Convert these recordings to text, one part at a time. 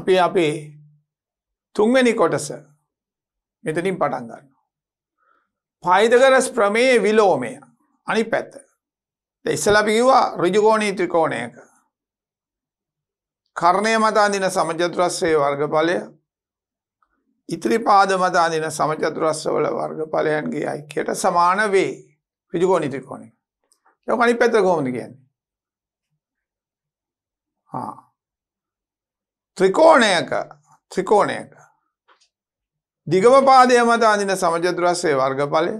අපි අපේ තුන්වැනි කොටස මෙතනින් පටන් ගන්න. පයිදකරස් ප්‍රමේ විලෝමය අනි පැත්ත. ඉස්සලපිකිවා රිජුගෝණී ත්‍රිකෝණයක. කරණය මතාදින සමජතුරස්්‍රයේ වර්ගඵලය ඉතිරි පාද මතාදින සමචතුරස්වල වර්ගඵලයන්ගේ අයිකයට සමාන වේ රිජුගෝණී ත්‍රිකෝණය. යොකනි පැත්ත කෝමද කියන්නේ. ආ. ත්‍රිකෝණයක ත්‍රිකෝණයක දිගම පාදය මත අඳින සමජදුරස්සේ වර්ගඵලය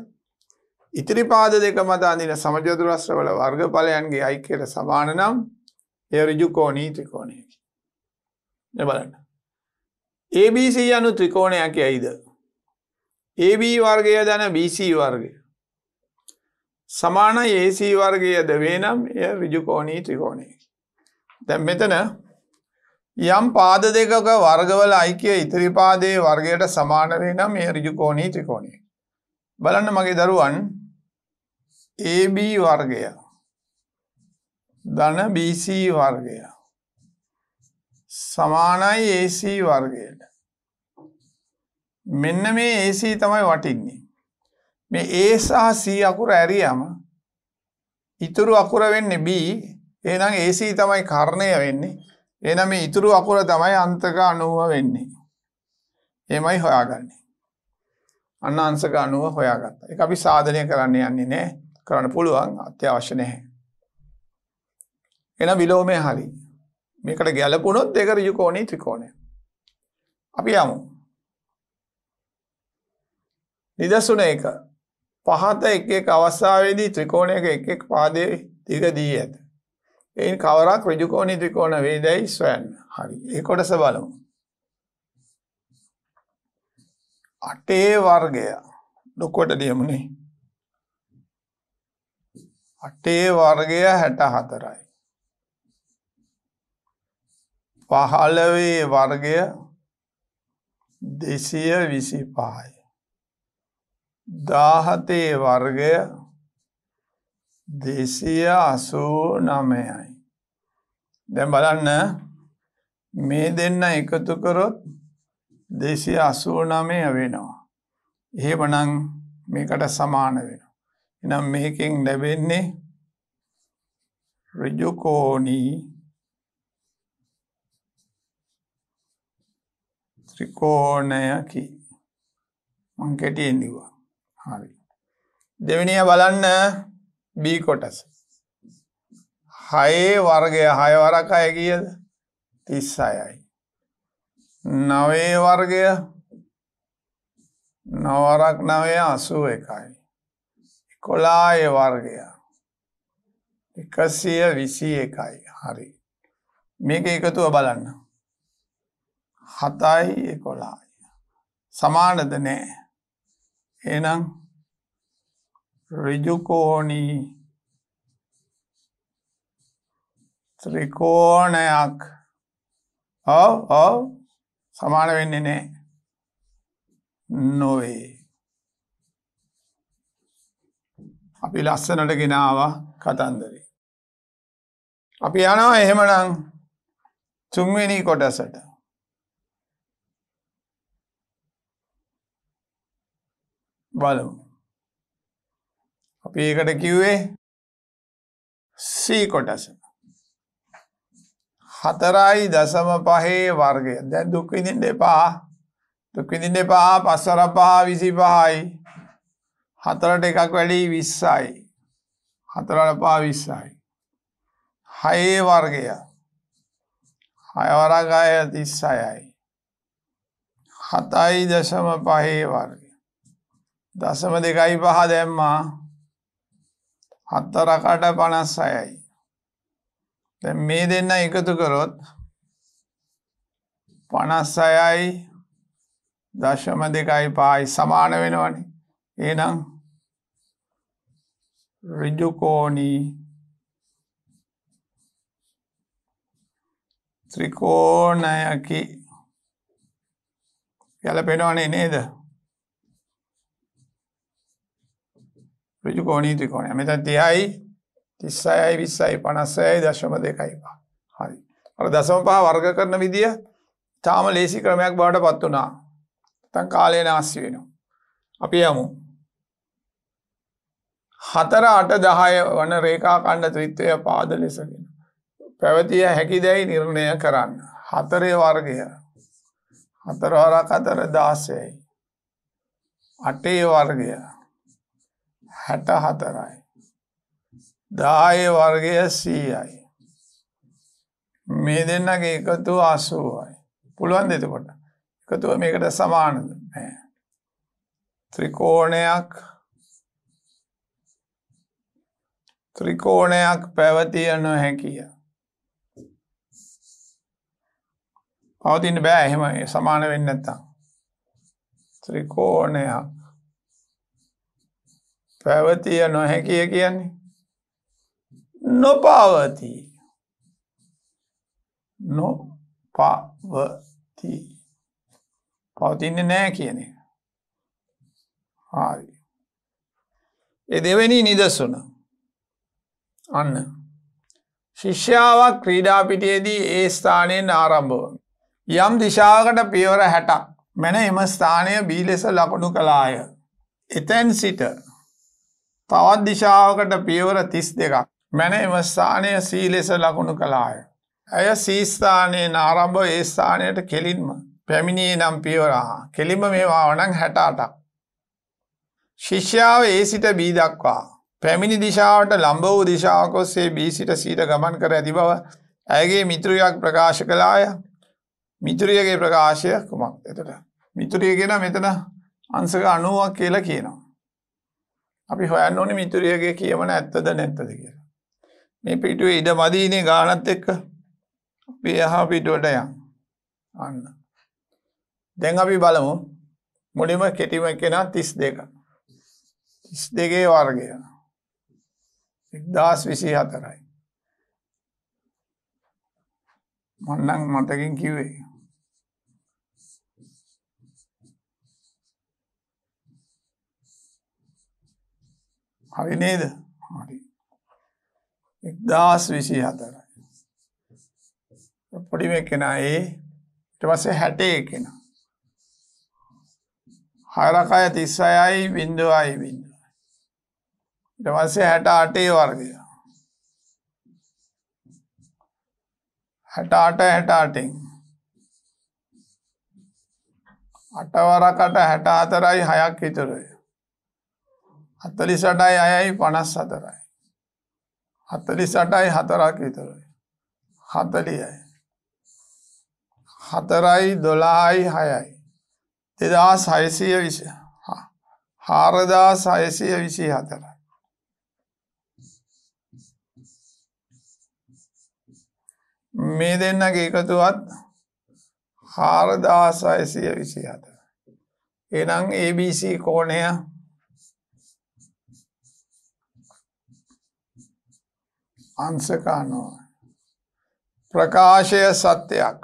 ඉතිරි පාද දෙක මත අඳින සමජදුරස්්‍රවල වර්ගඵලයන්ගේ අයිකයට සමාන නම් එය රිජුකෝණී ත්‍රිකෝණයකි බලන්න ABC යනු ත්‍රිකෝණයක් ඇයිද AB වර්ගය දන BC වර්ගය සමාන AC වර්ගයද වේ නම් එය රිජුකෝණී ත්‍රිකෝණයකි දැ මෙතන යම් පාද දෙකක වර්ගවල අයිකය ඉතිරිපාදයේ වර්ගයට සමානවේ නම් මේ රිජුකෝණී ත්‍රිකෝණය. බලන්න මගේ දරුවන් AB වර්ගය ධන BC වර්ගය සමානයි AC වර්ගයට. මෙන්න මේ AC තමයි වටින්නේ. මේ ඒ සහ C අකුර ඇරියම ඉතුරු අකුර වෙන්නේ B එහෙනම් AC තමයි කර්ණය වෙන්නේ එන මේ ඉතුරු අකුර තමයි අන්තක අනුව වෙන්නේ. එමයි හොයාගන්නේ. අන්න අංශක අනුව හොයාගත්ත. එක අපි සාධනය කරන්න යන්නේ නෑ කරන්න පුළුවන් අත්‍යවශ්‍ය නැහැ. එන විලෝමය හරි. මේකට ගැලපුණොත් දෙක ඍජුකෝණී ත්‍රිකෝණය. අපි යමු. නිදසුන එක පහත එක එක අවස්ථාවේදී ත්‍රිකෝණයක එක එක් පාදයේ දිග දී ඇත. එයින් කවරක් ඍජුකෝණී ත්‍රිකෝණ වේදයි සොයන්න. හරි. ඒ කොටස බලමු. අටේ වර්ගය ලොකුවට ලියමුනේ. අටේ වර්ගය 64යි. 15 වර්ගය 225යි. 17 වර්ගය 289යි. දැන් බලන්න මේ දෙන්න එකතු කරොත් දෙසි අසුවනමය වෙනවා. එහෙමනං මේකට සමාන වෙන. එනම් මේකෙන් ලැබෙන්නේ රජුකෝණී ත්‍රිකෝණයකි මංකෙටියෙන් දිවා හරි දෙවිනිය බලන්න බී කොටස හයේ වර්ගය හයවරක් අය කියද තිස් අයයි. නවේ වර්ගය නවරක් නවය අසුව එකයි. කොලාය වර්ගය එකසිය විසි එකයි හරි. මේක එකතුව බලන්න. හතයි එකොලාය. සමානද නෑ එනම් රිජුකෝණී ත්‍රිකෝණයක් ඔව් ඔව් සමාන වෙන්නේ නෑ නොවේ අපි ලස්සනට ගෙනාව කතන්දරේ අපි යනවා එහෙමනම් තුන්වෙනි කොටසට බලමු අපි ඒකට කිව්වේ සී කොටස හතරයි දසම පහේ වර්ගය දැ දුක්විඳින් දෙපා දුක්විඳින් දෙපා පස්සර පහ විසි පහයි හතරට එකක් වැඩි විස්සයි හතරට පා විස්සයි හයේ වර්ගය හයවරගය තිස්සයයි හතයි දශම පහේ වර්ගය දසම දෙකයි පහ දැම්මා හත්තරකට පනස් අයයි දැ මේ දෙන්න එකතු කරොත් පනස් අයයි දශම දෙකයි පායි සමාන වෙනවන ඒනම් රිජුකෝණී ත්‍රිකෝණයකි යල පෙනවනේ නේද රිජුකෝණී ත්‍රිකෝණය මෙත තියයි තිස්සයයි විස්සයි පනස්සයයි දශම දෙකයි පා හරි අ දසම පහ වර්ග කරන විදිිය තාම ලේසි ක්‍රමයක් බාට පත් වනා තන් කාලය නාස්සි වෙනවා අපි යමු හතර අට දහය වන රේකා කණ්ඩ ත්‍රිත්වය පාද ලෙසගෙන පැවතිය හැකි දැයි නිර්ණය කරන්න හතරේ වර්ගය හතරවරක් අතර දාසයයි අටේ වර්ගය හැට හතරයි දාය වර්ගය සීයයි. මේ දෙන්නගේ එකතු අසුවයි. පුළුවන් දෙතකොට එකතුව මේකට සමානද ත්‍රිකෝණයක් ත්‍රිකෝණයක් පැවතිය නොහැකිය. පවතින්න බෑ එහෙම සමාන වෙන්න ඇත්තම්. ත්‍රිකෝණයක් පැවතිය නොහැකිය කියන්නේ නොපාවති නොපාවති පවතින්න නෑ කියන එක හාරි එ දෙවැනි නිදස්සුන අන්න ශිෂ්‍යාවක් ක්‍රීඩාපිටියේදී ඒ ස්ථානයෙන් ආරම්භව යම් දිශාවකට පියවර හැටක් මැන එම ස්ථානය බීලෙස ලකුණු කලාය එතැන් සිට තවත් දිශාවකට පියවර තිස් දෙකක් මැන එම ස්ථානය සීලෙස ලකුණු කළාය. ඇය සීස්ථානයේ නාරම්භ ඒ ස්ථානයට කෙලින්ම පැමිණියේ නම් පියවරා කෙලිම මේවාවනං හැටාටක්. ශිෂ්‍යාව ඒ සිට බීදක්වා. පැමිණි දිශාවට ලම්බ වූ දිශාකොස්සේ බී සිට සීට ගමන් කර ඇති බව ඇගේ මිතුරයක් ප්‍රකාශ කලාය මිතුරියගේ ප්‍රකාශය කුමක් එතට. මිතුරියගෙන මෙතන අන්සක අනුවක් කියලා කියනවා. අපි හොයන්න ඕනි මිතුරියගේ කියවන ඇත්තද නැත්තද කියලා. මේ පිටුවේ ඉඩ මදීනේ ගානත් එක්ක අපි යහ පිටුවට යන් අන්න දැන් අපි බලමු මුලින්ම කෙටිම කෙනා 32 32 වර්ගය 1024යි මන්නම් මතකින් කිව්වේ හරි නේද එක්දස් විසි හතර පොඩිම කෙනා ඒ ඉටවසේ හැටේ කෙනා හරකය තිස්සයයි බින්දුවයි බින්දුවයි ඉටවසේ හැට අටේ වර්ගය හැට අට හැට අටෙන් අටවරකට හැට අතරයි හයක් ඉතුරය අත්තලි සටයි අයයි පනස් අතරයි හතලි සටයි හතරක් විතරයි. හතලියයි. හතරයි දොලායි හයයි. දෙදා සයසය විස හාරදා සයසය විසී හතරයි. මේ දෙන්නගේ එකතුවත් හාරදා සයසය විසි හතර. එනම් ABC කෝනය අංශකානෝ ප්‍රකාශය සත්‍යයක්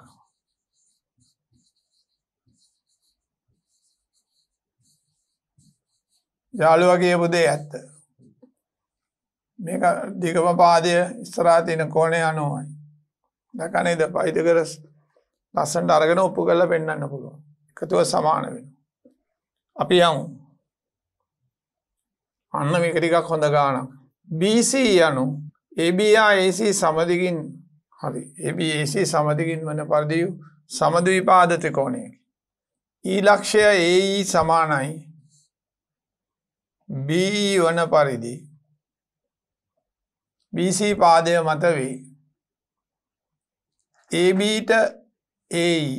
යාළුවා කියපු දේ ඇත්ත මේක දිගම පාදය ඉස්සරහා තියෙන කෝණය අනුවයි දකනේද පයිතගරස් ලස්සන්ට අරගෙන ඔප්පු කරලා පෙන්වන්න පුළුවන් එකතුව සමාන වෙනවා අපි යමු අන්න මේක ටිකක් හොඳ ගානක් BC යනු ABAC සමදිගින් හරි ABAC සමදිගින් වන පරිදියු සමද විපාදතකෝණයකි. ඊලක්ෂය e ඒ e සමානයි B e වන පරිදි BC පාදය මත වේ ඒබීට ඒයි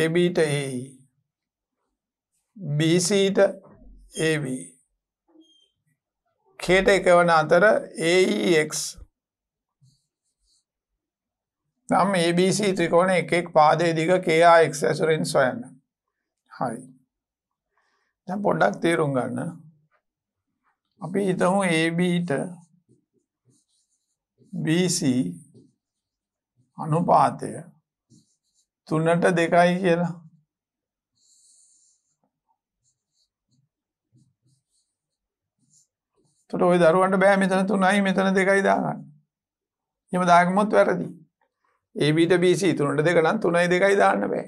ඒබීට ඒයි BCට ඒබී පක්ෂයට එකවන අතර AEX නම් ABC ත්‍රිකෝණ එක එක් පාදය දිග KAX ඇසුරෙන් සොයන්න. හරි. දැන් පොඩ්ඩක් තේරුම් ගන්න. අපි හිතමු AB ට BC අනුපාතය 3ට 2යි කියලා. එතකොට ওই දරුවන්ට බෑ මෙතන 3යි මෙතන 2යි දාගන්න. එහෙම දාගමුත් වැරදි. A B ට B C 3ට 2 නම් 3යි 2යි දාන්න බෑ.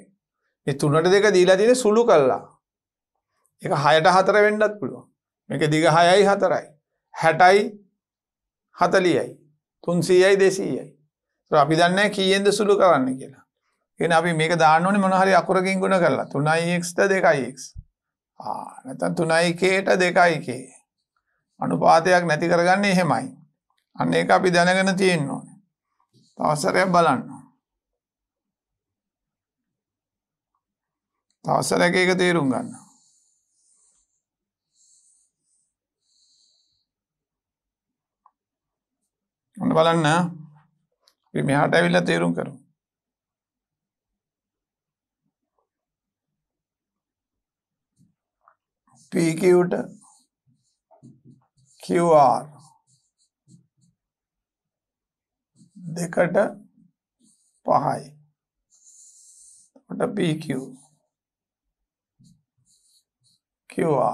මේ 3ට 2 දීලා තියෙන්නේ සුළු කළා. ඒක 6ට 4 වෙන්නත් පුළුවන්. මේක දිග 6යි 4යි. 60යි 40යි. 300යි 200යි. ඒත් අපි දන්නේ නැහැ කීයෙන්ද සුළු කරන්න කියලා. එන අපි මේක දාන්න ඕනේ මොන හරි අකුරකින් ගුණ කරලා 3x ද 2x ආ නැත්නම් 3k ට 2k අනුපාතයක් නැති කරගන්නේ එහෙමයි. අන්න ඒක අපි දැනගෙන තියෙන්න ඕනේ. තවසරයක් බලන්න. තවසරයක ඒක තේරුම් ගන්න. ඔන්න බලන්න. අපි මෙහාට ඇවිල්ලා තේරුම් කරමු. PQ ට QR දෙකට පහයි. එතකොට PQ QR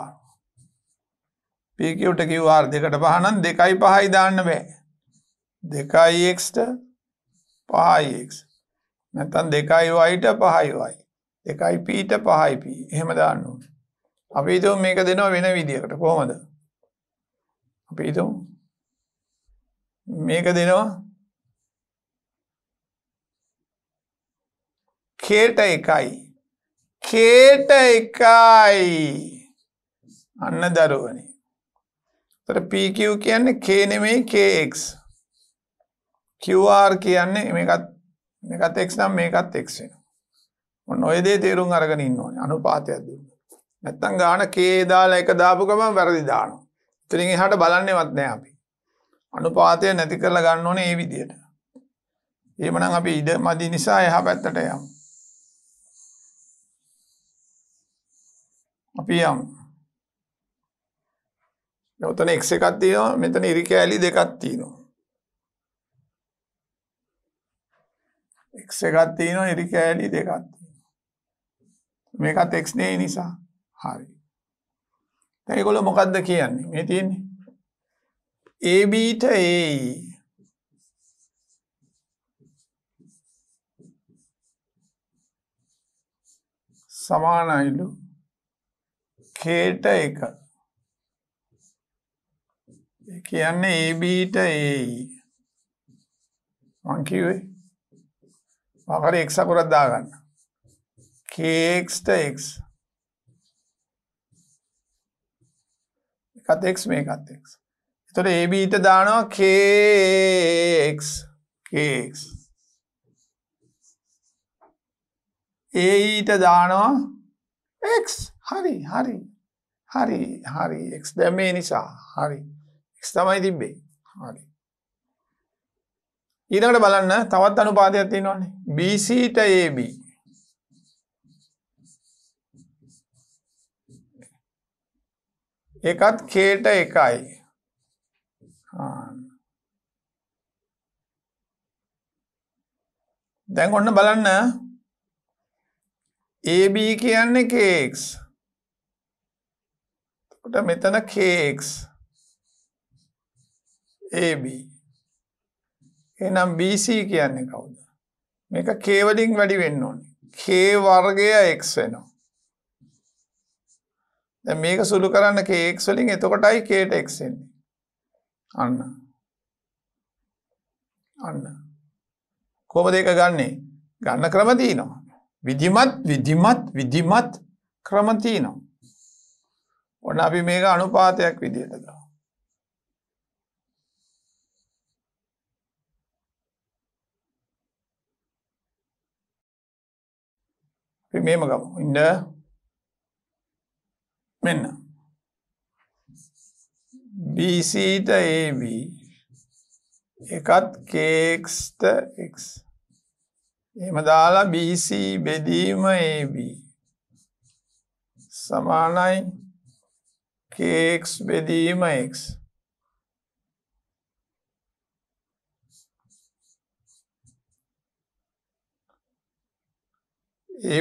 PQට QR දෙකට පහ නම් 2යි 5යි දාන්න බෑ. 2x ට 5x නැත්නම් 2y ට 5y 2p ට 5p එහෙම දාන්න ඕනේ. අපි හිතුව මේක දෙනවා වෙන විදියකට කොහොමද? අපි හිතමු මේක දෙනවා කේට එකයි කේට එකයි අන්න දරුවනේ තර PQ කියන්නේ K නෙමෙයි KX QR කියන්නේ මේකත් මේකත් X නම් මේකත් X වෙනවා ඔන්න ඔය දේ තේරුම් අරගෙන ඉන්න ඕනේ අනුපාතයක් දෙන්න නැත්තම් ගාන K දාලා එක දාපු ගමන් වැරදි දානවා තරින් හට බලන්නවත් නෑ අපි අනුපාතය නැති කරලා ගන්න ඕනේ ඒ විදියට ඒමනම් අපි ඉඩ මදි නිසා එහ පැත්තට යම් අපි යම් නොතන එක් එකත් තියෙනවා මෙතන ඉරි කෑලි දෙකක් තියෙනවා එක් එකත් තියෙනවා ඉරි කෑලි දෙකක් තියෙනවා මේකත් එක්ස්නේ නිසා හරි දැකොල මොකක්ද කියන්නේ මේ තියන්නේ ඒබීට ඒයි සමානයිලු කේට එක කියන්නේ ඒබීට ඒයි මංකිවේ මකර එක්සකුරත් දාගන්න කේක්ස්ට එක්ස් එකත් එක් මේකත් එක් එතොට ඒබීට දානවා කේක් කේක් ඒඊට දානවා එක් හරි හරි හරි හරි එක් දැමේ නිසා හරි එක් තමයි තිබ්බේ හරි ඊනකට බලන්න තවත් අනුපාදයක් තියෙනවානේ BCට AB එකත් කේට එකයි දැන් ඔන්න බලන්න AB කියන්නේ KX ට මෙතන KX AB එනම් BC කියන්නේ කවුද මේක කේවලින් වැඩි වෙන්න ඕනේ K වර්ගය X වෙනවා දැන් මේක සුළු කරන්න kx වලින් එතකොටයි kට x එන්නේ. අන්න. අන්න. කොහොමද ඒක ගන්නෙ? ගන්න ක්‍රම තියෙනවා. විධිමත් විධිමත් විධිමත් ක්‍රම තියෙනවා. ඔන්න අපි මේක අනුපාතයක් විදිහට ගන්නවා. අපි මේම ගමු. ඉන්න මෙන්න BCට AB එකත් කේක්ස්ට එක් එම දාලා BC බෙදීම AB සමානයි කේක්ස් බෙදීම එක්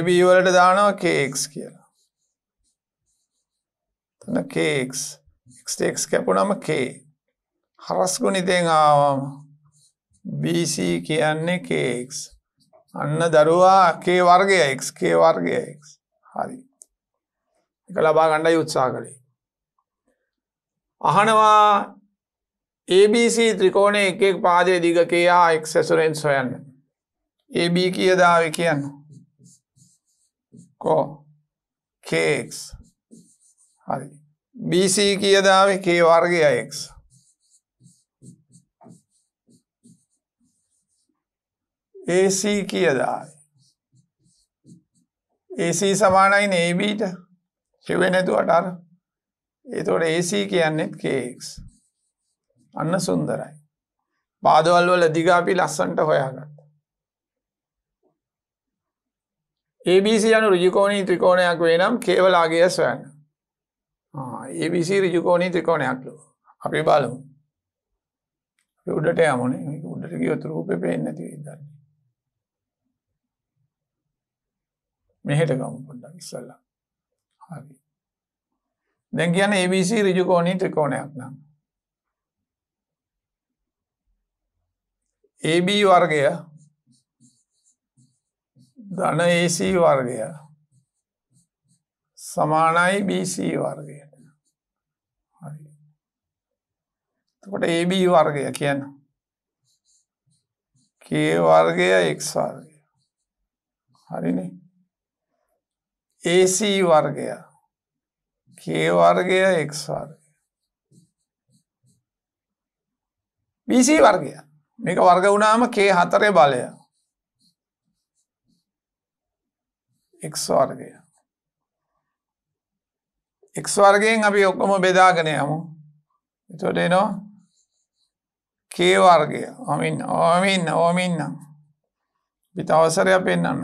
AB වලට දානවා කේක්ස් කියලා එතන kx x x කැපුණාම k හරස් ගුණිතෙන් ආවම bc කියන්නේ kx අන්න දරුවා k වර්ගයයි x k වර්ගයයි x හරි එක ලබා ගන්නයි උත්සාහ කළේ අහනවා ABC ත්‍රිකෝණයේ එක එක් පාදයේ දිග k හා x ඇසුරෙන් සොයන්න AB කීයද ආවේ කියන්න කෝ kx හරි BC කියදාව කේ වර්ගය x AC කියදාව AC සමානයින ABට කිව්වේ නැතුවට අර එතකොට AC කියන්නේත් kx අන්න සුන්දරයි පාදවල් වල දිග අපි ලස්සන්ට හොයාගත්තා ABC යනු ඍජුකෝණී ත්‍රිකෝණයක් වේ නම් කේවලාගය සොයන්න ABC ඍජුකෝණී ත්‍රිකෝණයක් ලෝ. අපි බලමු. අපි උඩට යමුනේ. මේක උඩට ගියොත් රූපේ පේන්නේ නැති වෙයි දන්නේ. මෙහෙට ගමු පොඩ්ඩක් ඉස්සල්ලා. හරි. දැන් කියන්නේ ABC ඍජුකෝණී ත්‍රිකෝණයක් නම් AB වර්ගය ධන AC වර්ගය සමානයි BC වර්ගය තකොට AB වර්ගය කියන්න K වර්ගය X වර්ගය හරිනේ AC වර්ගය K වර්ගය X වර්ගය BC වර්ගය මේක වර්ග වුණාම K හතරේ බලය X වර්ගය එක්ස්වර්ගයෙන් අපි ඔක්කොම බෙදාගෙන යමු එතොට එනවා කේවර්ගය ඔමින් ඕමින්න ඕමින්නම් පිත අවසරය පෙන්න්න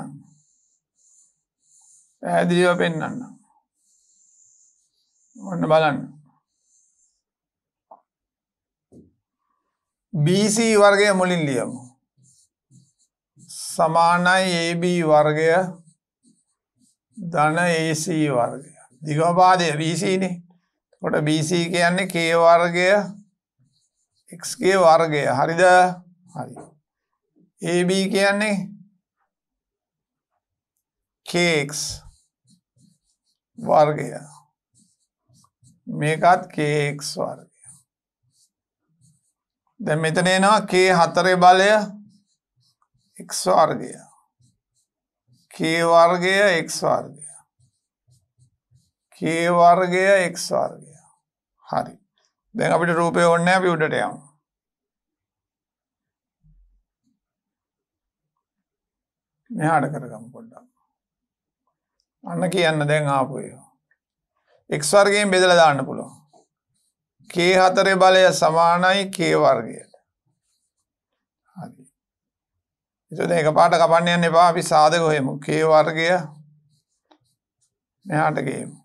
පැහැදිලිව පෙන්න්න ඔන්න බලන්න BC වර්ගය මුලින් ලියමු සමානයි AB වර්ගය ධන AC වර්ගය දිගපාදය BCනේ කොට BC කියන්නේ කේවර්ගය x वर्ग हरिद हर ए बी के अने के एक्स वर्ग मेका के एक्स वर्ग दिन के हतरे बल एक्स वर्ग के वर्ग एक्स वर्ग के वर्ग एक्स वर्ग हरि දැන් අපිට රූපය ඕනේ නැහැ අපි උඩට යමු. මෙහාට කරගමු පොඩ්ඩක්. අන්න කියන්න දැන් ආපු ඒවා. එක් වර්ගයෙන් බෙදලා දාන්න පුළුවන්. K4 බලය සමානයි K වර්ගයට. හරි. ඉතින් ඒක පාට කපන්න යන්න එපා අපි සාධක හොයමු. K වර්ගය මෙහාට ගේමු.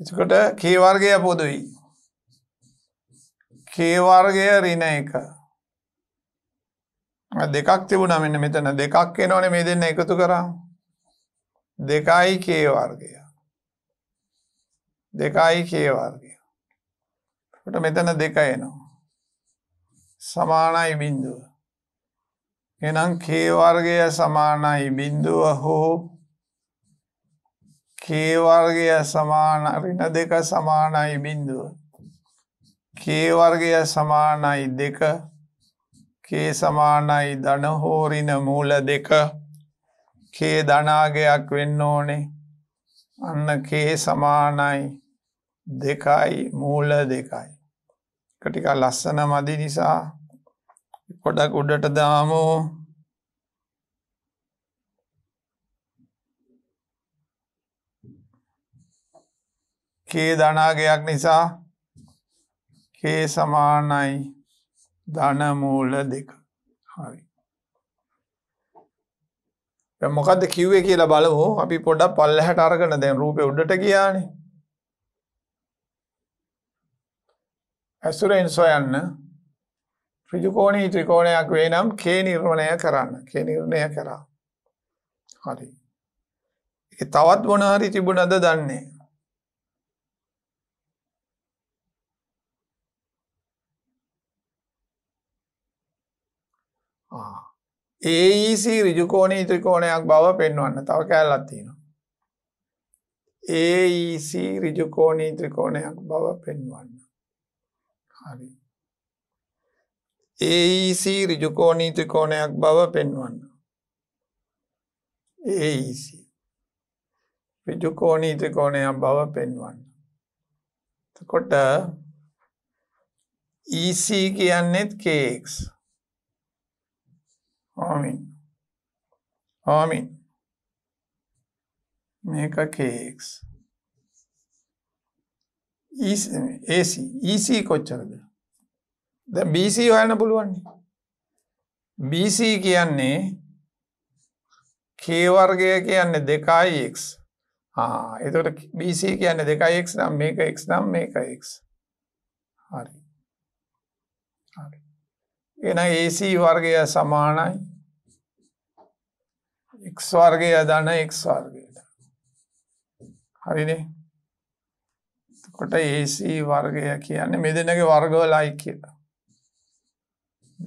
එතකොට k වර්ගය පොදුයි k වර්ගය ඍණ 1 දෙකක් තිබුණා මෙන්න මෙතන දෙකක් එනවනේ මේ දෙන්න එකතු කරා 2යි k වර්ගය 2යි k වර්ගය එතකොට මෙතන 2 එනවා සමානයි බිඳුව එහෙනම් k වර්ගය සමානයි බිඳුව හෝ කේවර්ගය සමාන රින දෙක සමානයි බින්දුව කේවර්ගය සමානයි දෙක කේ සමානයි දනහෝරින මූල දෙක කේ ධනාගයක් වෙන්න ඕනේ අන්න කේ සමානයි දෙකයි මූල දෙකයි කටිකා ලස්සන මදි නිසා ගොඩක් උඩට දාමෝ කේ ධනාගයක් නිසා කේ සමානයි ධනමූල දෙක හරි මොකක්ද කිව්වේ කියලා බලවෝ අපි පොඩක් පල්ලහැට අරගෙන දැන් රූපය උඩට ගියානේ ඇසුරෙන් සොයන්න ඍජුකෝණී ත්‍රිකෝණයක් වේ නම් කේ නිර්ණය කරන්න කේ නිර්ණය කරා හරි තවත් මොන හරි තිබුණද දන්නේ ඒඊසි රිජුකෝණී e ත්‍රිකෝණයක් බව පෙන්වන්න තව කෑල්ලක් තියෙනවා. ඒඊසි රිජුකෝණී e ත්‍රිකෝණයක් බව පෙන්වන්න. හරි. ඒඊසි රිජුකෝණී e ත්‍රිකෝණයක් බව පෙන්වන්න. ඒඊසි රිජුකෝණී ත්‍රිකෝණයක් බව පෙන්වන්න. කොට ඊසි කියන්නෙත් කේක්ස්. ආමීන් ආමීන් මේක kx AC EC කොච්චරද දැන් BC හොයන්න පුළුවන් BC කියන්නේ k වර්ගය කියන්නේ 2x ආ එතකොට BC කියන්නේ 2x නම් මේක x නම් මේක x හරි එන AC වර්ගය සමානයි x වර්ගය ධන x වර්ගයට හරිනේ එතකොට AC වර්ගය කියන්නේ මේ දෙන්නගේ වර්ගවලයි කියලා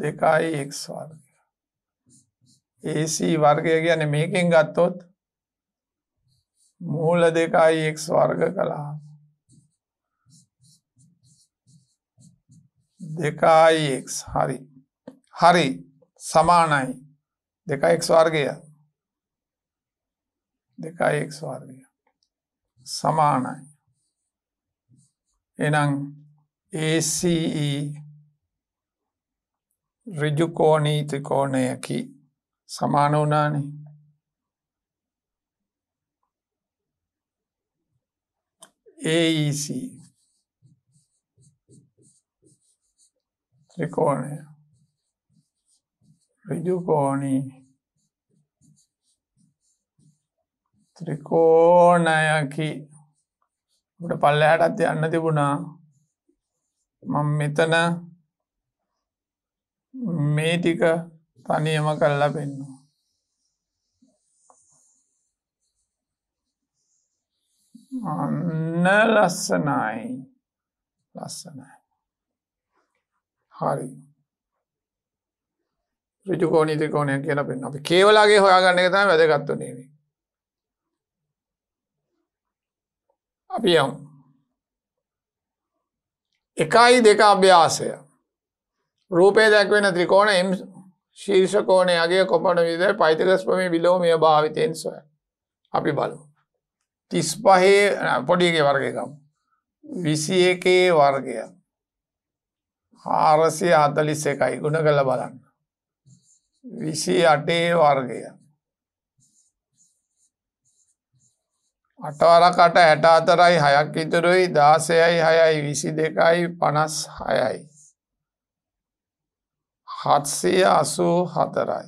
දෙකයි x වර්ගය AC වර්ගය කියන්නේ මේකෙන් ගත්තොත් මූල දෙකයි x වර්ග කළා දෙකයි x හරි හරි සමානයි දෙකයික් ස්වාර්ගය දෙකයික් ස්වාර්ගය සමානයි එනම් ACE රිජුකෝණී ත්‍රිකෝණයකි සමාන වනානේ AEC ත්‍රිකෝණය ඍජුකෝණී ත්‍රිකෝණයකි අපිට පල්ලෙහාටත් යන්න තිබුණා මම මෙතන මේ ටික තනියම කරලා පෙන්නවා අන්න ලස්සනයි ලස්සනයි හරි ඍජුකෝණී ත්‍රිකෝණයක් කියලා පෙන්වනවා. අපි කේවලාගේ හොයාගන්න එක තමයි වැදගත් වෙන්නේ මේ. අපි යමු. 1යි 2 අභ්‍යාසය. රූපේ දක්වන ත්‍රිකෝණ M ශීර්ෂ කෝණයගේ කොපමණ විදිහට පයිතගස් ප්‍රමේය විලෝමීය භාවිතයෙන් සොයන. අපි බලමු. 35 පොඩි එකේ වර්ගය ගමු. 21 වර්ගය 441යි ගුණ කරලා බලන්න. විසි අටේ වර්ගය අටවරකට හැට අතරයි හයක් ඉතුරුයි දාසයයි හයයි විසි දෙකයි පනස් හයයි. හත්සය අසූ හතරයි.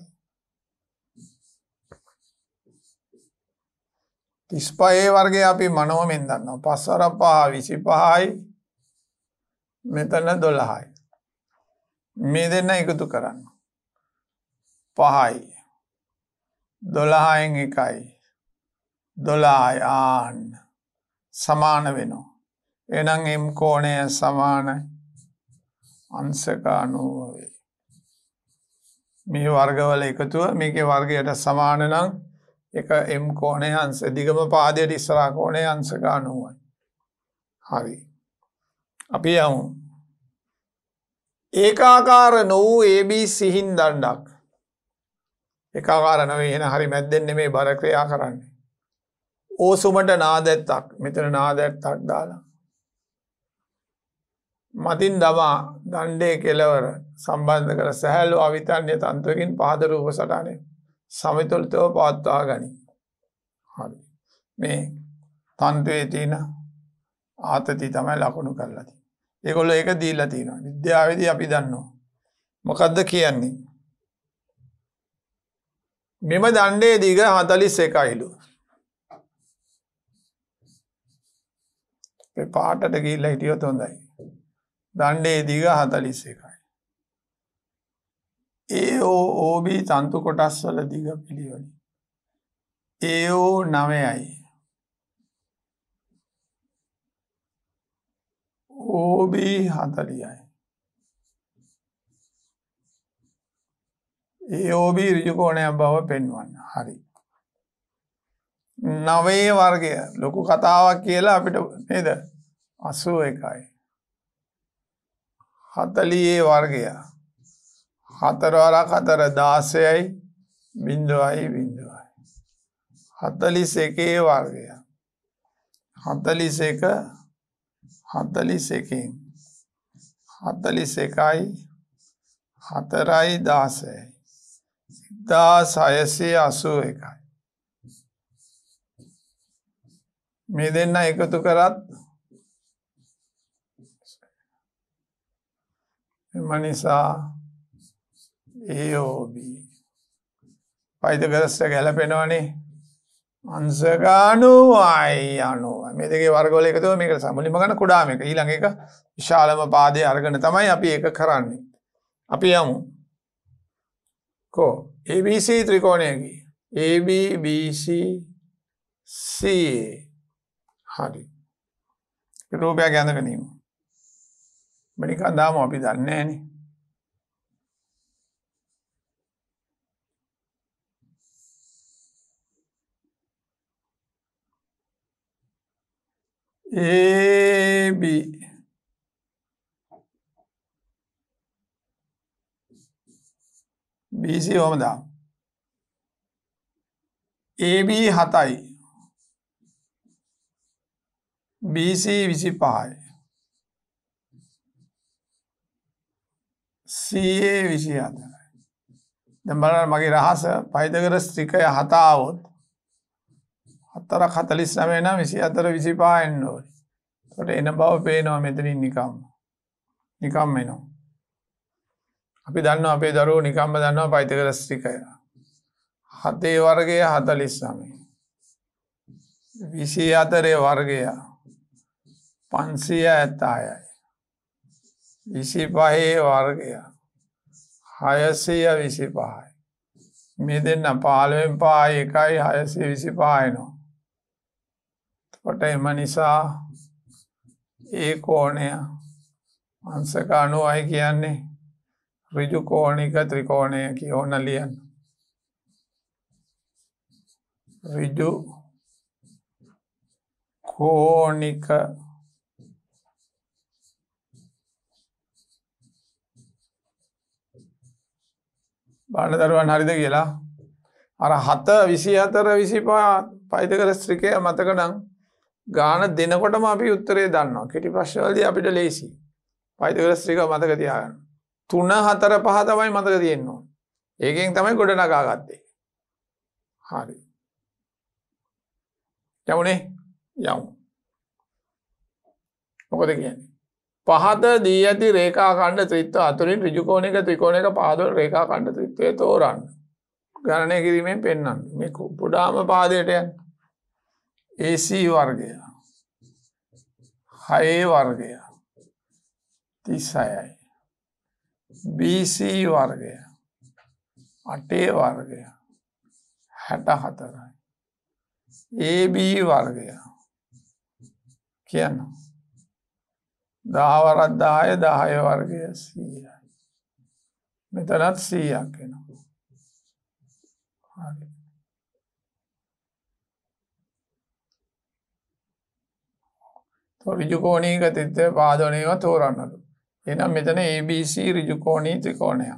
තිස්පයේ වර්ගය අපි මනුවමෙන් දන්න පස්වර පහ විසි පහයි මෙතන දොළහයි. මේ දෙන්න එකතු කරන්න. පහයි දොළහයෙන් එකයි දොලායි ආන් සමාන වෙනවා එනම් එම් කෝණය සමානයි අන්සකානුවේ මේ වර්ගවල එකතුව මේක වර්ගයට සමාන නම් එක එම් කෝණය අන්ස දිගම පාදයට ඉස්සරා කෝණය අන්සකානුවයි හරි අපි යමු ඒකාකාර නොවූ AB සිහින් දණ්ඩක් එකකාර නෙවෙයි එන හරි මැද්දෙන් නෙමෙයි බර ක්‍රියා කරන්නේ. ඕසුමට නාදැත්තක් මෙතන නාදැත්තක් දාලා. මතින් දමා දණ්ඩේ කෙලවර සම්බන්ධ කර සැහැල්ලු අවිතන්්‍ය තන්තුවකින් පාදරූප සටානේ සමිතුල්තව පවත්වා ගනි හරි මේ තන්තුවේ තියෙන ආතති තමයි ලකුණු කරලති. එකොල්ල එක දීල්ල තියෙනවා විද්‍යාවේදී අපි දන්නවා. මොකදද කියන්නේ මෙම දණ්ඩේ දිග හතලිස් එකයිලු පාටට ගිල්ල හිටියොත් හොඳයි දණ්ඩේ දිග හතලිස් එකයි ඒ ඕබ තන්තු කොටස් වල දිග පිළිවලි ඒෝ නවයයි ඕබී හතලියයි ඒෝB රිජුකෝණයක් බව පෙන්වන්න හරි. නවේ වර්ගය ලොකු කතාවක් කියලා අපිට නේද අසුව එකයි. හතලියේ වර්ගය හතරවරක් හතර දාසයයි බින්දුවයි බින්දුවයි. හතලිස එකේ වර්ගය හතලිස එක හතලිස එකින් හතලිස එකයි හතරයි දාසයයි දා සයසේ අසුව එකයි. මේ දෙන්න එකතු කරත් මනිසා ඒෝබී පයිතකරස්ස ගැලපෙනවනේ අන්සගානුවයි අනුව මේ දෙක වර්ගෝල එකතුව මේක සමුලිම ගන කුඩාම එක ඊළඟ එක විශාලම පාදය අර්ගන තමයි අපි ඒක කරන්නේ අපි යමු කෝ ABC ත්‍රිකෝණයකි ABBC හරි රූපයක් ඇඳ ගැනීම මනිකන්දාම අපි දන්නේ න ඒබී BC හොම දා AB හතයි BC විසි පහයි CA විසි හතරයි දෙම්බලට මගේ රහස පයිතකර ස්ත්‍රිකය හතාවොත් හත්තර හතලිස් නමේ නම් විසි අතර විසි පාෙන්න්නෝ තොට එන බව පේනවා මෙතනින් නිකම් නිකම් මෙනවා අපි දන්න අපේ දරුව නිකම්ම දන්නවා පයිතකරස්ටිකය හතේ වර්ගය හතලිස්සාමේ විසි අතරේ වර්ගයා පන්සිය ඇත්තායයි විසි පහේ වර්ගයා හයසය විසි පහයි මේ දෙන්න පාලුවෙන් පා එකයි හයසේ විසි පායනවා කොට එම නිසා ඒ කෝණය අංසක අනුවයි කියන්නේ ඍජුකෝණික ත්‍රිකෝණය කියෝන ලියන්න. ඍජු කෝණික බාන දරුවන් හරිද කියලා අර හත විසි අතර විසිපා පයිතකර ස්ත්‍රිකය මතකඩං ගාන දෙනකොටම අපි උත්තරේ දන්නවා කෙටි ප්‍රශ්වලද අපිට ලේසි පයිතකර ස්ත්‍රික මතක තියාගන්න තුන හතර පහ තමයි මතක තියෙන්නවා. ඒකෙන් තමයි ගොඩ නගාගත්තේ. හරි. යමුනේ යමු. මොකද කියන්නේ. පහත දී ඇති රේකාකණ්ඩ ත්‍රිත්ව අතුරින් රිජුකෝණක ත්‍රිකෝණක පාදවල රේකාකණ්ඩ ත්‍රිත්වය තෝරන්න. ගණනය කිරීමෙන් පෙන්වන්න. මේ පුඩාම පාදයට යන AC වර්ගය. හයේ වර්ගය. 36යි. BC වර්ගය අටේ වර්ගය හැට හතරයි AB වර්ගය කියන්න දහවරත් දාය දහය වර්ගය සීය මෙතනත් සීයක් කෙනවා හරි රිජුකෝණීක තිත්ත පාදනයව තෝරන්නලු එනම් මෙතන ABC රිජුකෝණී ත්‍රිකෝණයක්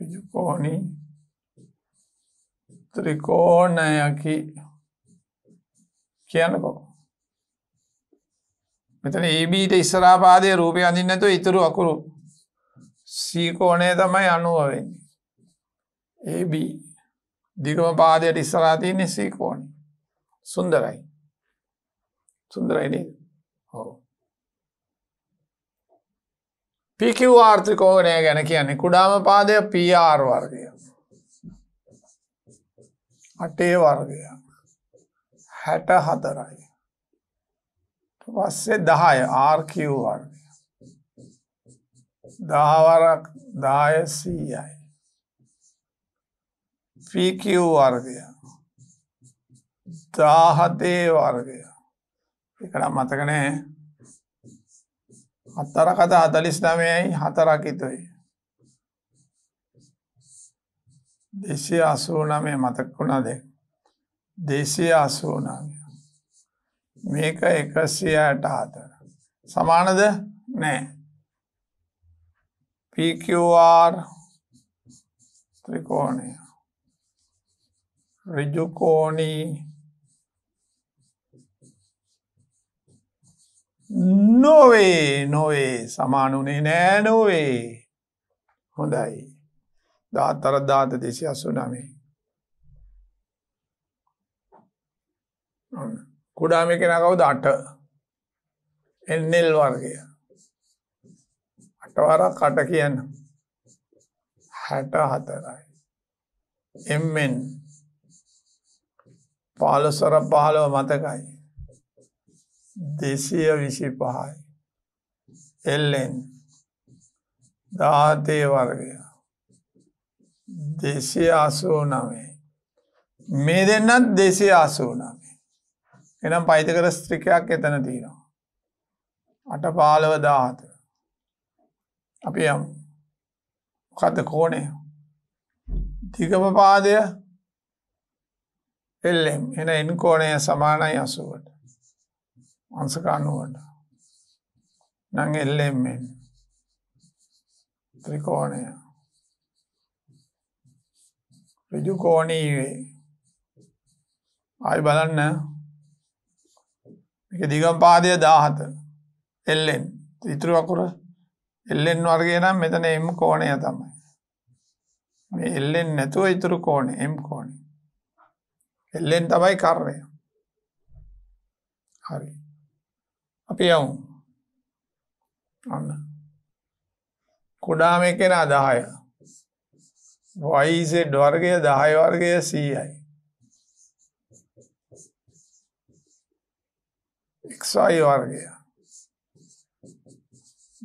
රිජුකෝණී ත්‍රිකෝණයකි කියනකෝ මෙතන ඒබීට ඉස්සරාපාදය රූපය අඳින්නතු ඉතුරු අකුරු සීකෝනය තමයි අනුව වෙන්නේ ඒබ දිගම පාදයට ඉස්සරාතියන්නේ සීකෝණ සුන්දරයි. සුන්දරයි නේද? ඔව්. PQR ත්‍රිකෝණය ගැන කියන්නේ කුඩාම පාදය PR වර්ගය. 8 වර්ගය. 64යි. පස්සේ 10 RQ වර්ගය. 10 වරක් 10 100යි. PQ වර්ගය ස්ථාහතේ වර්ගය එකනම් මතකනෑ හත්තර කතා හතලිස් නමයයි හතරකිතුයි දෙසේ අසූනමේ මතක්කුණාද දෙසේ අසූනම මේක එකසියට හතර සමානද නෑ පQR ත්‍රිකෝණය රිජුකෝණී නොවේ නොවේ සමානුනේ නෑ නොවේ හොඳයි දාතර දාත දෙසි අසුනමේ කුඩාම කෙන කවුද අට එන්නල් වර්ගය අටවරක් කට කියන්න හැට හතරයි එම්මෙන් පාලසර පහලව මතකයි දෙසය විසි පහයි එල්ලෙන් දාතේ වර්ගය දෙසේ අසූ නමේ මේ දෙන්නත් දෙසේ අසූ නමේ එනම් පයිතකර ස්ත්‍රිකයක් එතන තියෙනවා අට පාලව දාත අපි යම් කත කෝනය තිකම පාදය එල්ලෙම් එන එන් කෝනය සමානයි අසුවට අංසක අනුවට නං එල්ලෙම්මෙන් ත්‍රිකෝණය ඍජු කෝණී වේ ආයි බලන්න මේක දිගම්පාදය 17 එල්ලෙන් ඉතුරු අකුර එල්ලෙන් වර්ගය නම් මෙතන M කෝණය තමයි මේ එල්ලෙන් නැතුව ඉතුරු කෝණය M කෝණය එල්ලෙන් තමයි කර්ණය හරි අපි යමු අන්න කුඩාම කෙනා දහය වයිසෙඩ් වර්ගය දහය වර්ගය සීයයි එක්සයි වර්ගය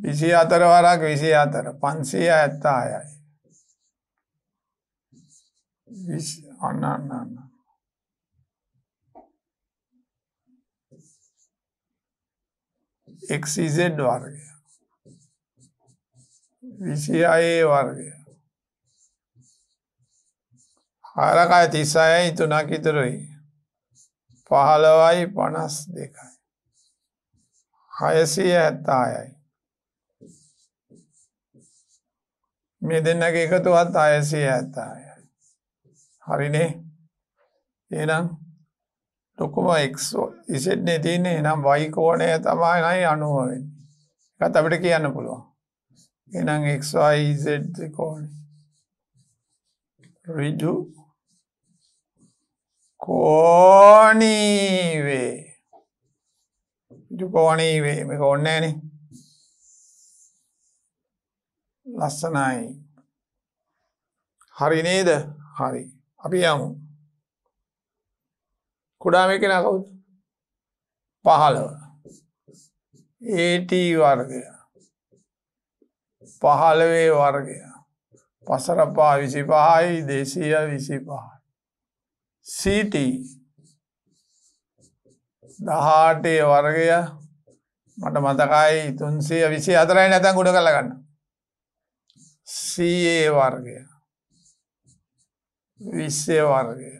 විසි අතර වරක් විසි අතර පන්සය ඇත්තායයි අන්නන්නන්න එක්සිZ වර්ගය විසියේ වර්ගය හරකයි තිස්සයයි තුනක් ඉතුරුයි පහළවයි පනස් දෙකයි හයසිය ඇත්තායයි මේ දෙන්නගේ එකතුවත් අයසිය ඇත්තාය හරිනේ එනම් ලොකුම එක්ෝ ඉසෙට්නේ තියන්නේ නම් වයිකෝනය තමානයි අනුව වෙන්න එකත් අපිට කියන්න පුළුවන් එනම් එක්යිසෙට් කෝන රිජු කෝනීවේ කෝනීවේ මේක ඔන්නෑන ලස්සනයි හරි නේද හරි අපි යමු කුඩාම කෙන කවුද පහළව ඒට වර්ගය පහළවේ වර්ගය පසරපා විසි පහයි දේශීය විසි පහයි සීට දහාටේ වර්ගය මට මතකයි තුන්සේ විසි අතරයි නැතැන් ගුඩ කලගන්න සීයේ වර්ගය විස්සේ වර්ගය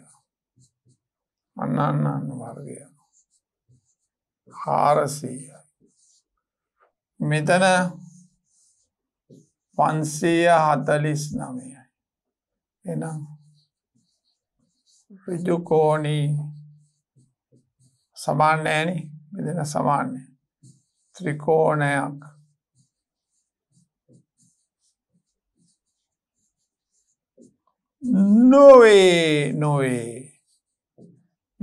අන්න අන්න අන්න වර්ගය හාරසීය මෙතන පන්සීය හතලිස් නමයයි එනම් රිජුකෝණී සමාන්නෑනි මෙදෙන සමාන්‍ය ත්‍රිකෝණයක් නොවේ නොවේ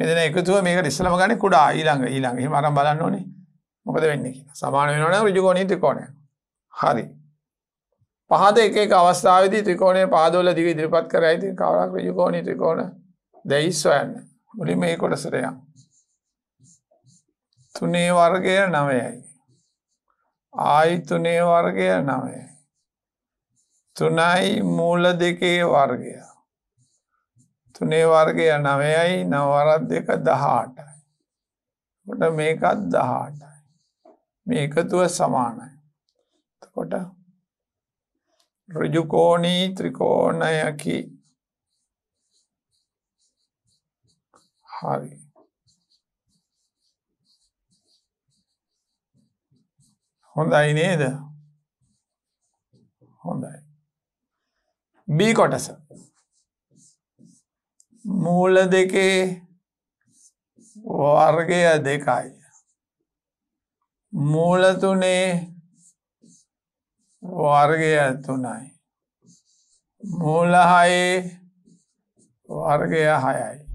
මෙතන එකතුව මේකට ඉස්සලම ගන්න කුඩා ඊළඟ ඊළඟ එහෙම අරන් බලන්න ඕනේ මොකද වෙන්නේ කියලා. සමාන වෙනවනම් ඍජු කෝණී ත්‍රිකෝණය. හරි. පහත එක එක අවස්ථාවේදී ත්‍රිකෝණයේ පාදවල දිව ඉදිරිපත් කර ඇති කවරක් ඍජු කෝණී ත්‍රිකෝණ දෙයි සොයන්න. මුලින්ම මේ කොටසට යමු. තුනේ වර්ගය 9යි. ආයි තුනේ වර්ගය 9යි. තුනයි මූල දෙකේ වර්ගය. තුනේ වර්ගය නවයයි නවරත් දෙක දහාටයි. කොට මේකත් දහාටයි. මේ එකතුව සමානයි. තකොට රජුකෝණී ත්‍රිකෝණයකි හරි. හොඳයි නේද හොඳයි. බී කොටස මූල දෙකේ වර්ගය දෙකයි. මූලතුනේ වර්ගය තුනයි. මූලහයේ වර්ගය හයයි.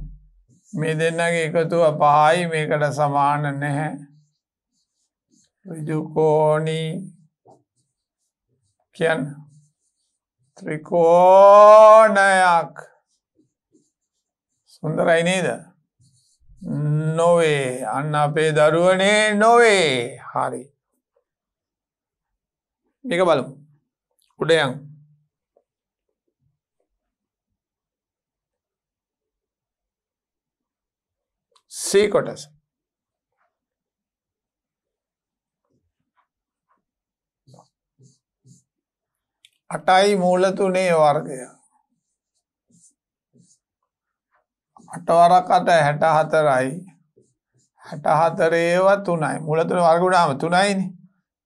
මේ දෙන්නගේ එකතුව පහයි මේකට සමාන නැහැ. රජුකෝණී කියන්න ත්‍රිකෝණයක් හොඳරයි නේද නොවේ අන්න අපේ දරුවනේ නොවේ හරි එක බලමු උඩයන් සීකොටස අටයි මූලතුනේ වර්ගයා අටවරකට හැට හතරයි හැට හතරේව තුනයි මුලතුන වර්ගුඩාම තුනයින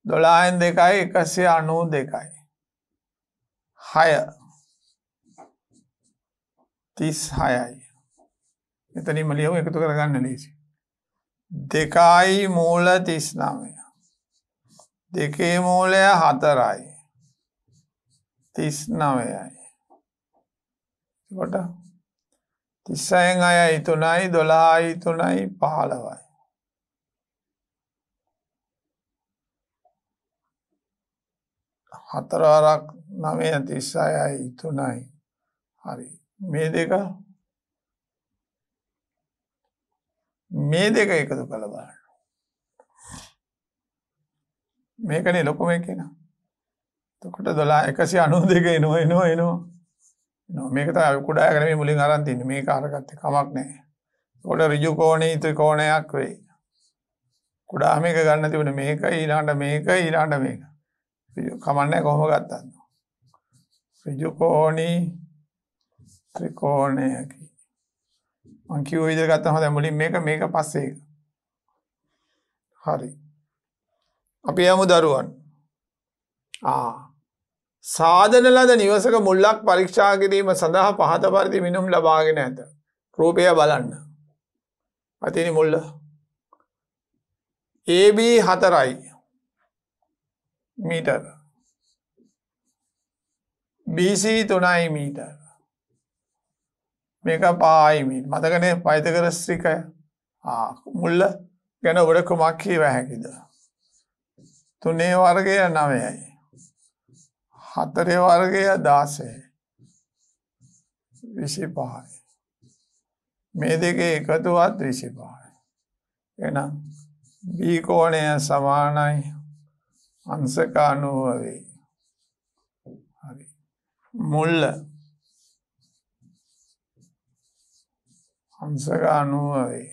දොලායෙන් දෙකයි එකසේ අනූ දෙකයි හය තිස් හයයි එතනින්ම ලියව එකතු කරගන්න ලේසි දෙකයි මූල තිස්නාමය දෙකේ මූලය හතරයි තිස් නවයයි කොට තිස්සයෙන් අයයි තුනයි දොලායි තුනයි පහළවයි. හතරවරක් නමය තිස්සයයි තුනයි හරි මේ දෙක මේ දෙක එකතු කළ බලන්න මේකනේ ලොකුම එකෙන තකොට දොලා එකසි අනු දෙක එනවා එනවා එනවා මේක තමයි කුඩායක නෙමෙයි මුලින් අරන් තින්නේ මේක අරගත්තේ කමක් නැහැ ඒකට ඍජු කෝණී ත්‍රිකෝණයක් වෙයි කුඩා මේක ගන්න තිබුණේ මේක ඊළඟට මේක ඊළඟට මේක කමන්නේ කොහොම ගත්තත් ඍජු කෝණී ත්‍රිකෝණයකි මං කිව්ව විදිහට ගත්තම දැන් මුලින් මේක මේක පස්සේ ඒක හරි අපි යමු දරුවන් ආ සාධන ලද නිවසක මුල්ලක් පරීක්ෂා කිරීම සඳහා පහත පරිදි මිනුම් ලබාගෙන ඇත. රූපය බලන්න. අතිනි මුල්ල. AB හතරයි මීටර්. BC තුනයි මීටර්. මේක පායි මීට මතකන පයිතකර ස්ත්‍රිකය මුල්ල ගැන ඔබට කුමක් කීව හැකිද. තුනේ වර්ගය නවයයි. හතරය වර්ගය දාසය විසි පහයි මේ දෙක එකතුවත් විසි පහයි එනම් බීකෝණය සමානයි අංසක අනුව වේ මුල්ල අංසක අනුව වේ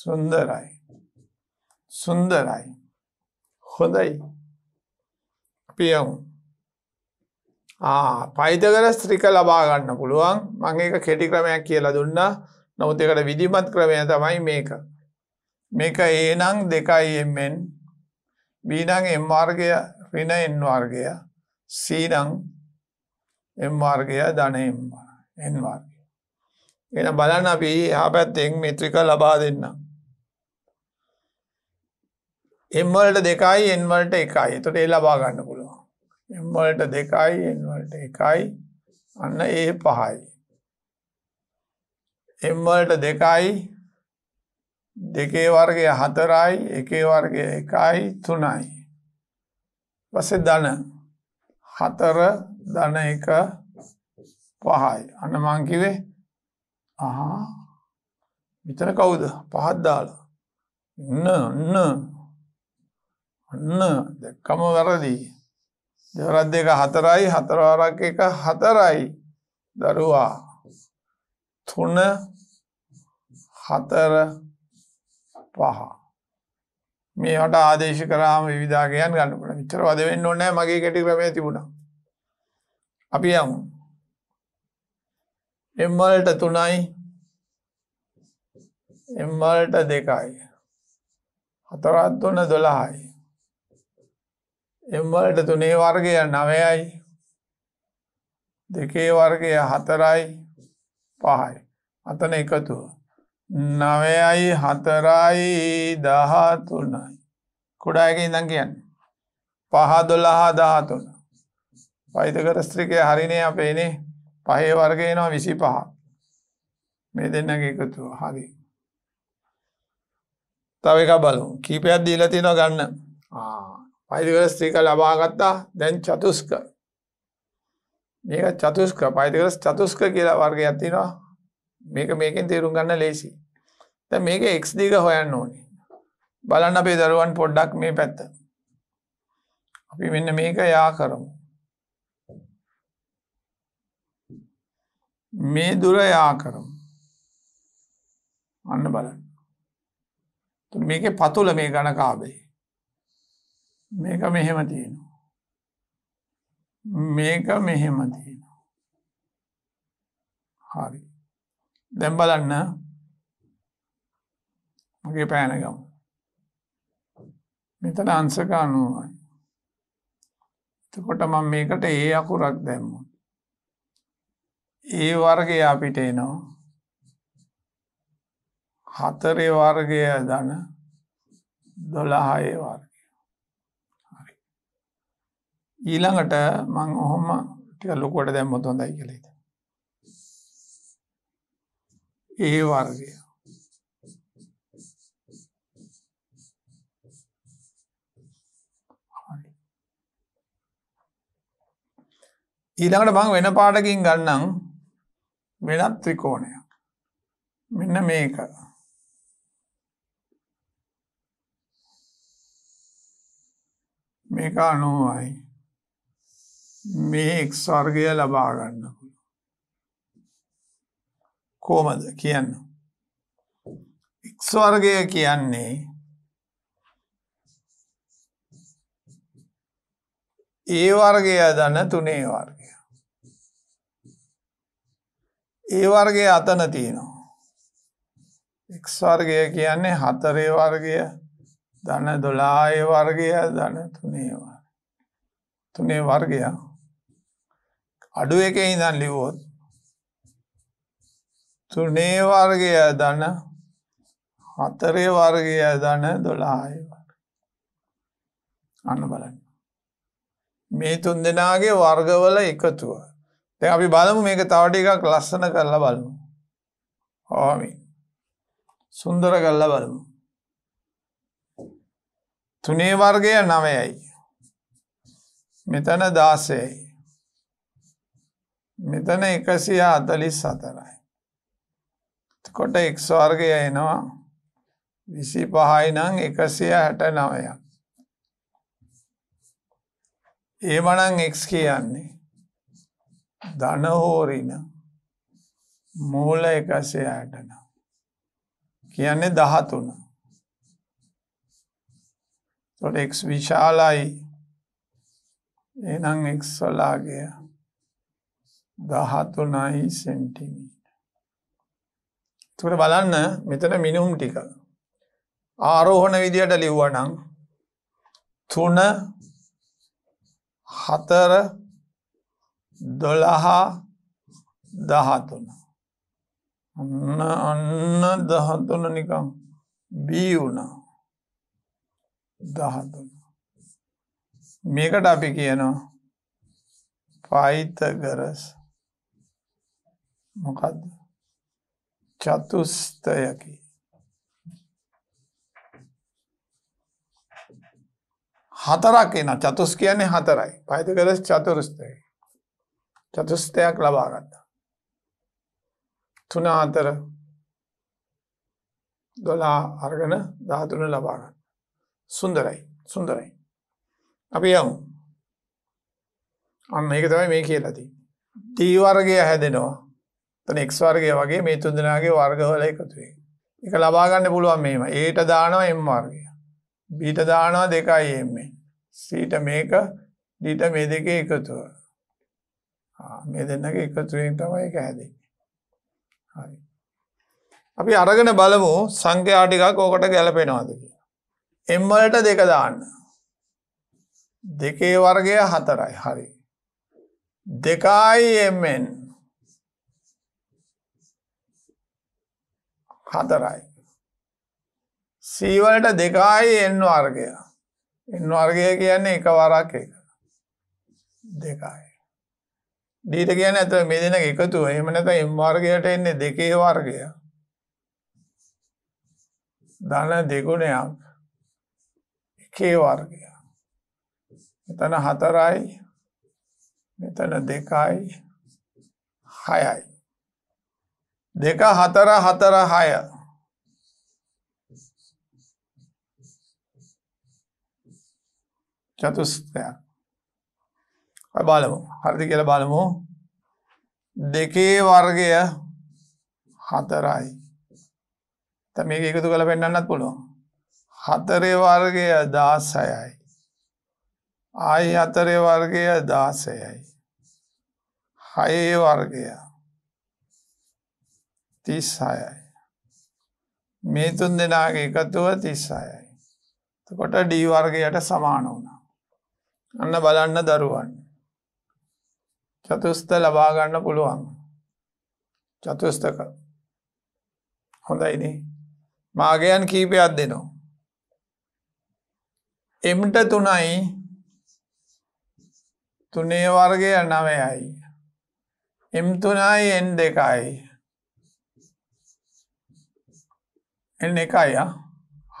සුන්දරයි සුන්දරයි හොඳයි පියවුම් පයිතකර ස්ත්‍රික ලබා ගන්න පුළුවන් මං ඒක කෙටි ක්‍රමයක් කියලා දුන්න නමුත් එකට විධිමත් ක්‍රමය තමයි මේක මේක ඒනං දෙකයි එෙන් බීනං එම්වාර්ගය රින එන්වාර්ගය සීනං එම්වාර්ගය ධන එන්වාර්ගය එන බලන්න අපි හා පැත්තෙන් මිත්‍රික ලබා දෙන්න. එම්වලට දෙකයි එන්වලට එකයි තොට ඒ ලබා ගන්න n වලට 2යි n වලට 1යි අන්න ඒ 5යි m වලට 2යි දෙකේ වර්ගය 4යි එකේ වර්ගය 1යි 3යි පස්සේ ධන 4 ධන 1 5යි අන්න මං කිව්වේ අහා මෙතන කවුද පහක් දාලා න න අන්න දැක්කම වැරදි දෙවනත් දෙක හතරයි හතරවාරක් එක හතරයි දරුවා තුන හතර පහ මේට ආදේශ කරාම විධාගයන් ගන්නපුට මිචර වද වෙන්න ඕනෑ මගේ කෙටි ක්‍රමය තිබුණා අපි යමු එම්මලට තුනයි එම්මලට දෙකයි හතරත් වන දොළහයි එම්වලට තුනේ වර්ගය නවයයි දෙකේ වර්ගය හතරයි පහයි අතන එකතු නවයයි හතරයි දහතුනයි කොඩායක ඉඳන් කියන්න පහ දොල්ලහා දහතුන පෛතකර ස්ත්‍රිකය හරිනේ අපේනේ පහේ වර්ගයනවා විසි පහ මේ දෙන්න එකතු හරි තව එක බලු කීපයක් දීලතිනො ගන්න ආ පයිතිකර ස්ත්‍රීක ලබාගත්තා දැන් චතුස්ක මේක චතුස්ක පයිතිකර චතුස්ක කියලා වර්ග ඇතිවා මේක මේකින් තේරුම් ගන්න ලේසි ද මේක එක්ස් දීක හොයන්න ඕනේ බලන්න අපේ දරුවන් පොඩ්ඩක් මේ පැත්ත අපි මෙන්න මේක යා කරමු මේ දුර යා කරමු අන්න බලන්න මේක පතුල මේ ගණකාබේ මේක මෙහෙම තියෙනවා. මේක මෙහෙම තියෙනවා. හරි. දැන් බලන්න මගේ පෑන ගමු. මෙතන අංශක 90යි. එතකොට මම මේකට ඒ අකුරක් දැම්මොත් ඒ වර්ගය අපිට එනවා. හතරේ වර්ගය දන 12 වර්ග ඊළඟට මං ඔහොම ටික ලොකුවට දැම්මොත් හොඳයි කියලා හිතනවා. ඒ වර්ගය. ඊළඟට මං වෙන පාඩකින් ගන්නම් වෙනත් ත්‍රිකෝණයක්. මෙන්න මේක. මේක 90යි. මේ ස්වර්ගය ලබා ගන්න කොහමද කියන්න ස්වර්ගය කියන්නේ ඒ වර්ගය දන්න තුනේ වර්ගය ඒ වර්ගය අතන තියෙනවා එක්ස්වර්ගය කියන්නේ හතරේ වර්ගය දන දොලාය වර්ගය දන තුනේ තුනේ වර්ගයා අඩු එකේ ඉඳන් ලිව්වොත් තුනේ වර්ගය දන හතරේ වර්ගය දන 12යි අන්න බලන්න මේ තුන් දෙනාගේ වර්ගවල එකතුව දැන් අපි බලමු මේක තව ටිකක් ලස්සන කරලා බලමු ආමි සුන්දර කරලා බලමු තුනේ වර්ගය 9යි මෙතන 16යි මෙතන එකසිය අතලිස් සතරයි. කොට එක්ස්වාර්ගය එනවා විසි පහයි නං එකසිය හැට නවය. ඒ මනං එක්ස් කියන්නේ ධනහෝරින මූල එකසිය හැටන කියන්නේ දහතුන තොට එක් විශාලයි එනං එක්ස්වලාගේ දහතුනයි සෙන්ටිමීට. තුට බලන්න මෙතන මිනුම් ටික. ආරෝහණ විදියට ලිව්වනං තුන හතර දොළහා දහතුන. ඔන්න අන්න දහතුන නිකම් බීවුණා දහතුන. මේකට අපි කියනවා පයිතගරස්. මොකක්ද චතුස්තයකි හතරක් එන චතුස් කියන්නේ හතරයි පයිතකද චතුරස්තය චතුස්තයක් ලබාගත්ත තුන අතර දොලා අර්ගන ධාතුන ලබාගන්න සුන්දරයි සුන්දරයි අපි යමු අන්න ඒක තමයි මේ කියලති දීවර්ගය හැදෙනවා තන එක් වර්ගය වගේ මේ තුන්දනාගේ වර්ගවල එකතුයි. එක ලබාගන්න පුළුවන් මෙම ඒට දානවා එම් වර්ගය. බීට දානවා දෙකයි එන්නේ. සීට මේක දීට මේ දෙක එකතුව. මේ දෙන්නගේ එකතුවෙන් තමයි එක හැදෙන්නේ. හරි. අපි අරගෙන බලමු සංඛ්‍යා ටිකක් ඕකට ගැලපෙනවාද කියලා. m වලට දෙක දාන්න. දෙකේ වර්ගය 4යි. හරි. 2i mn හතරයි. සීවලට දෙකායි එන්න වර්ගය එන්න වර්ගය කියන්නේ එක වරක් එක දෙකයි. ඩීට කියන ඇත මේ දෙන එකතු එමනත එම් වර්ගයට එන්නේ දෙකේ වර්ගය ධන දෙගුණයක් එකේ වර්ගය මෙතන හතරයි මෙතන දෙකයි හයයි දෙක හතර හතර හය චතුස්තයක් බලමු හරිදි කියල බලමු දෙකේ වර්ගය හතරයි තම එකතු කළ පෙන්න්නත් පුළුවන් හතරේ වර්ගය දාසයයි ආයි හතරේ වර්ගය දාසයයි හයේ වර්ගයා තිස්හායයි. මේ තුන් දෙනාගේ එකතුව තිස්සායයි. කොට ඩීවර්ගයට සමාන වුණා. අන්න බලන්න දරුවන්. චතුස්ත ලබාගන්න පුළුවන්. චතුස්තක හොඳයින මාගයන් කීපයක් දෙනවා. එමට තුනයි තුනේ වර්ගය නවයයි. එම් තුනයි එන් දෙකයි. එන් එකයි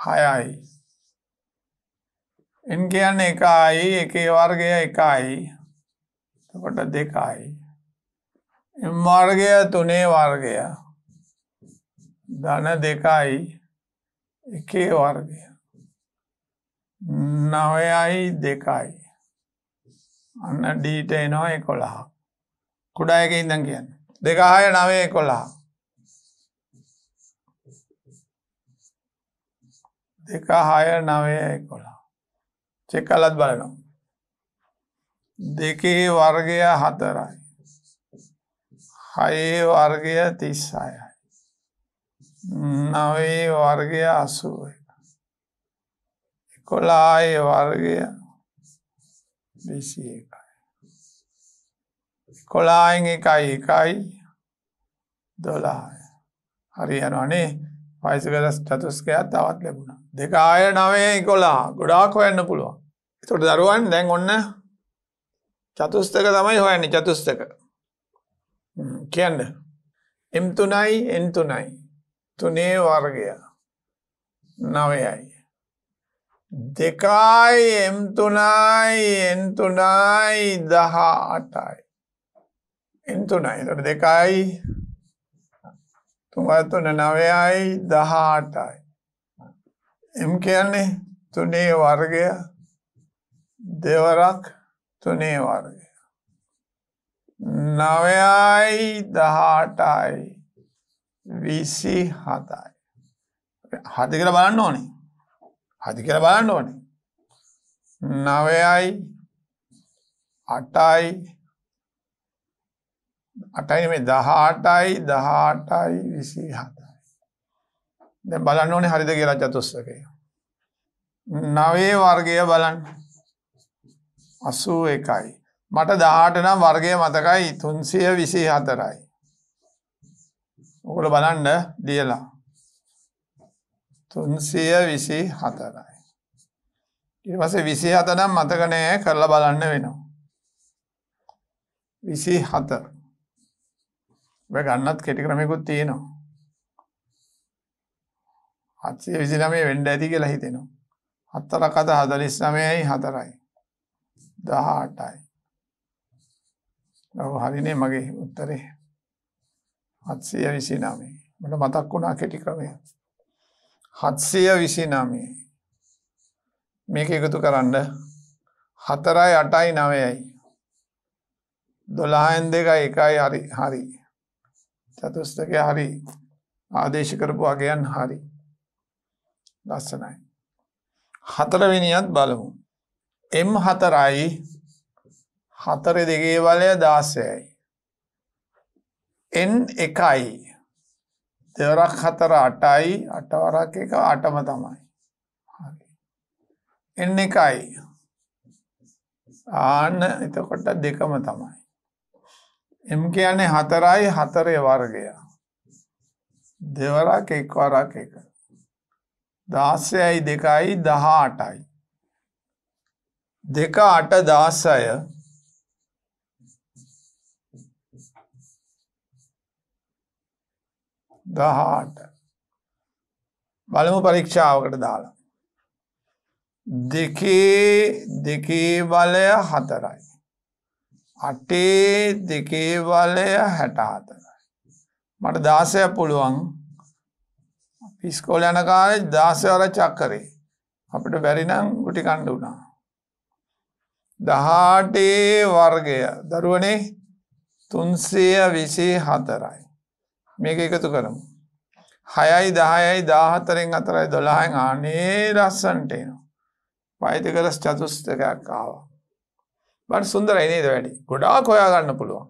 හයයි එන් කියන්න එකයි එකේ වර්ගය එකයි තකොට දෙකයි එම් වර්ගය තුනේ වර්ගය ධන දෙකයි එකේ වර්ගය නවයයි දෙකයි අන්න ඩීට එනවා එකොළහ කුඩා එක ඉඳන් කියන්න දෙකහය නවේ කොළා දෙක හය නවය කොලා චෙක්කලත් බලනවා දෙකේ වර්ගය හතරයි හයේ වර්ගය තිස් අයයි නවේ වර්ගය අසුව එකොලාය වර්ගය විසි එකයි කොලායින් එකයි එකයි දොලාය හරි යනනේ පයිසකදස් චතුස්කයක් තවත් ලැබුණා දෙක ආය නවේ කොලා ගොඩාක් හොයන්න පුළුවන් තොට දරුවන් දැන් ඔන්න චතුස්තක තමයි හොයන්නේ චතුස්තක කියන්න එම්තුනයි එන්තුනයි තුනේ වර්ගය නවයයි දෙකයි එම්තුනයි එන්තුනයි දහා අටයි එන්තුනයි තොට දෙකයි තුමත්තුන නවයයි දහාටයි එම් කියන්නේ තුනේ වර්ගය දෙවරක් තුනේ වර්ගය. නවයයි දහටයි විසි හතයි. හදි කර බලන්න ඕනේ හදි කර බලන්න ඕනේ. නවයයි අටයි අටයි මේ දහටයි දහටයි විසි හත. දැ බලන්න ඕනේ හරිද කියලා චතුස්සකය නවේ වර්ගය බලන් අසූ එකයි මට දහට නම් වර්ගය මතකයි තුන්සිය විසි හතරයි ඔකුල බලන්ඩ දියලා තුන්සිය විසි හතරයි ඉරිවස විසි හතනම් මතකනය කරලා බලන්න වෙනවා විසි හතර ගන්නත් කෙටි ක්‍රමයකුත් තියෙනවා හත්සේ විසිනමේ වෙන්ඩ ඇති කියලා හිතෙනවා. හත්තර කත හදලිස් නමයයි හතරයි. දහටයි. ලව හරිනේ මගේ උත්තරේ හත්සය විසි නමේ මට මතක් වුණා කෙටි ක්‍රමය. හත්සය විසි නමේ මේක එකතු කරන්න හතරයි අටයි නවයයි. දොලාහෙන් දෙක එකයි හරි හරි චතුස්තක හරි ආදේශ කරපු අගයන් හරි ලස්සනයි. හතරවෙනියත් බලමු. එම් හතරයි හතර දෙගේ වලය දාසයයි. එන් එකයි දෙවරක් හතර අටයි අටවරක් එක අටම තමයි. එන්න එකයි ආන්න එතකොට දෙකම තමයි. එම කියන්නේ හතරයි හතරේ වර්ගය. දෙවරක් එක්වරක් එක. දාස්සයයි දෙකයි දහාටයි. දෙක අට දාස්සය දහාට බලමු පරීක්ෂාවකට දාලා. දෙකේ දෙකේ බලය හතරයි. අටේ දෙකේ බලය හැටහතරයි. මට දාසයක් පුළුවන් ඉස්කෝල යන කාලෙ දාසවර චක්කරේ අපිට බැරිනම් ගුටි කණ්ඩ වුණා. දහටේ වර්ගය දරුවනේ තුන්සය විසේ හතරයි. මේක එකතු කරමු. හයයි දහයයි දාහතරෙන් අතරයි දොළහයි අනේ ලස්සන්ටේනවා. පයිතිකරස් චතුස්තකයක් ආව. බට සුන්දර එනේද වැඩි ගොඩා කොයා ගන්න පුළුවන්.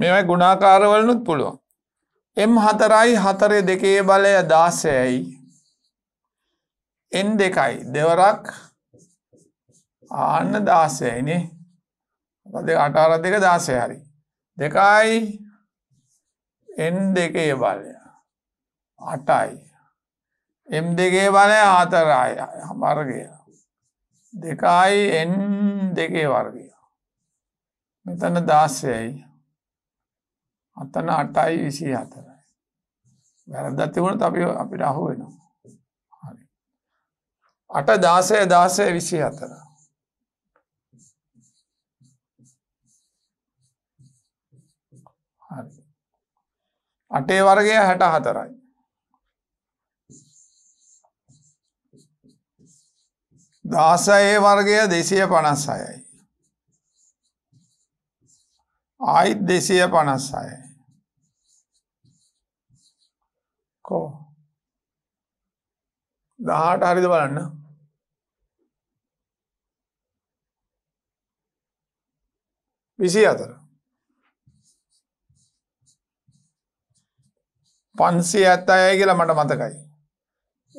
මෙවයි ගුණාකාරවලනුත් පුළුවන්. එම් හතරයි හතරය දෙකේ බලය දාසයයි එන් දෙකයි දෙවරක් ආන්න දාසයයිනේ අටාර දෙක දාසය හරි දෙකයි එන් දෙකේ බලය අටයි එම් දෙකේ බලය ආතරයි වර්ගය දෙකයි එන් දෙකේ වර්ගය මෙතන දාස්සයයි අතන අටයි විසි අතර වැරද්දක් තිබුණොත් අපි අපිට අහු වෙනවා හරි 8 16 16 24 හරි අටේ වර්ගය 64යි දාසයේ වර්ගය දෙසිය පනස් අයයි ආයිත් දෙසිය පනස් අයයි කෝ දහට හරිද බලන්න විසි අතර පන්සේ ඇත්ත අයයි කියලා මට මතකයි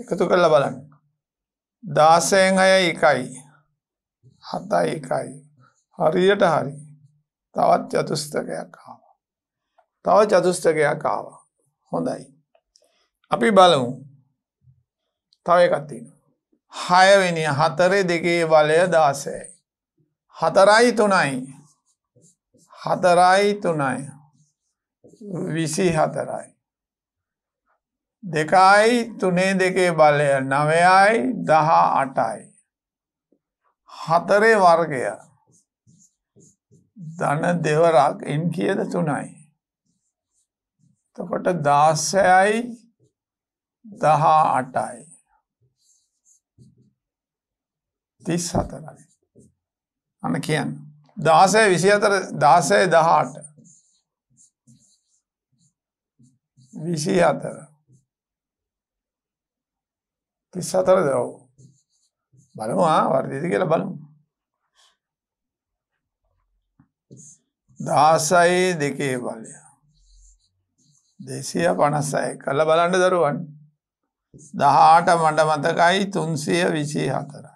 එකතු කරලා බලන්න දාසයෙන් අය එකයි හතයි එකයි හරියට හරි තවත් චතුස්තකයක් ආවා තව චතුස්තකයක් ආවා හොඳයි අපි බලමු තව එකත්තින. හයවෙනි හතරේ දෙකේ බලය දාසය. හතරයි තුනයි හතරයි තුනයි විසි හතරයි. දෙකයි තුනේ දෙකේ බලය නවයයි දහ අටයි. හතරේ වර්ගය ධන දෙවරක් එන් කියද තුනයි. තකොට දාස්සයයි දහා අටයි තිස් හතරයි අන කියන්න දාසය විසි අතර දාසය දහාට විසි අතර තිස් අතර දව් බලවා වර්දිති කියල බලමු දාසයි දෙකේ බලය දෙසිය පණස්සයි කල්ල බලන්ඩ දරුවන් දහාට මට මතකයි තුන්සය විසී හතරයි.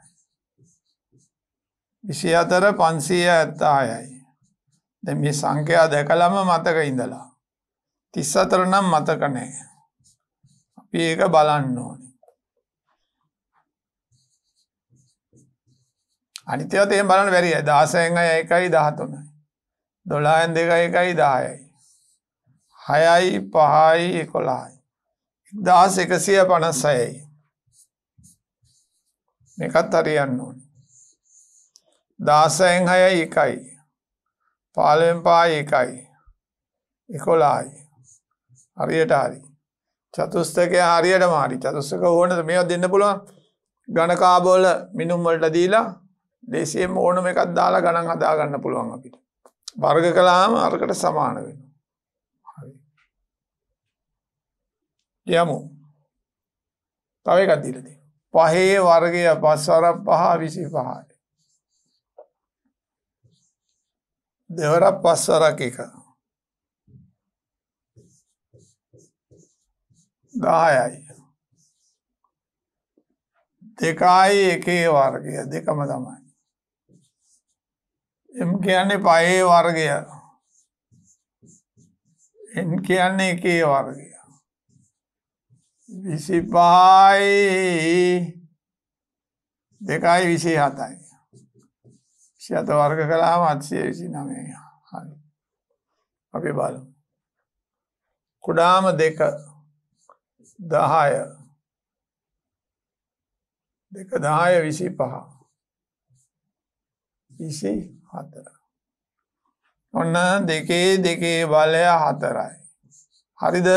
විසි අතර පන්සීය ඇත්තායයි. දෙ මේ සංකයා දැකළම මතක ඉඳලා. තිස් අතර නම් මතකනෑ. අපි ඒක බලන්න ඕනි. අනිත්‍යවතයෙන් බලන වැරිය දාසයන් අය එකයි දහතුනයි. දොලායන් දෙක එකයි දායයි. හයයි පහයි එකොලායි. දහස් එකසිය පණස්සයයි එකත් හරියන්න ඕන දාසයෙන් හයයි එකයි පාලෙන් පායි එකයි එකොලායි හරියට හරි චතුස්තක හරියට මාරි චතුස්සක ඕනද මේවා දෙන්න පුළුවන් ගණකාබෝල මිනුම්වලට දීලා දේශයම ඕනම එකක් දාලා ගණන් හදාගන්න පුළුවන් අපිට වර්ග කලාම අරකට සමාන වෙනවා යමු තව එකක් දීලා තියෙනවා පහේ වර්ගය පස්වර පහ 25යි දෙවරක් පස්වරක් එක 10යි දෙකයි එකේ වර්ගය දෙකම තමයි එම් කියන්නේ පහේ වර්ගය එන් කියන්නේ එකේ වර්ගය විසිපහයි දෙකයි විසේ හතයි ෂත වර්ග කලාම අත්සය විසි නමේ හරි අපි බල කුඩාම දෙක දහය දෙක දාය විසි පහ විසි හතර ඔන්න දෙකේ දෙකේ බලය හතරයි හරිද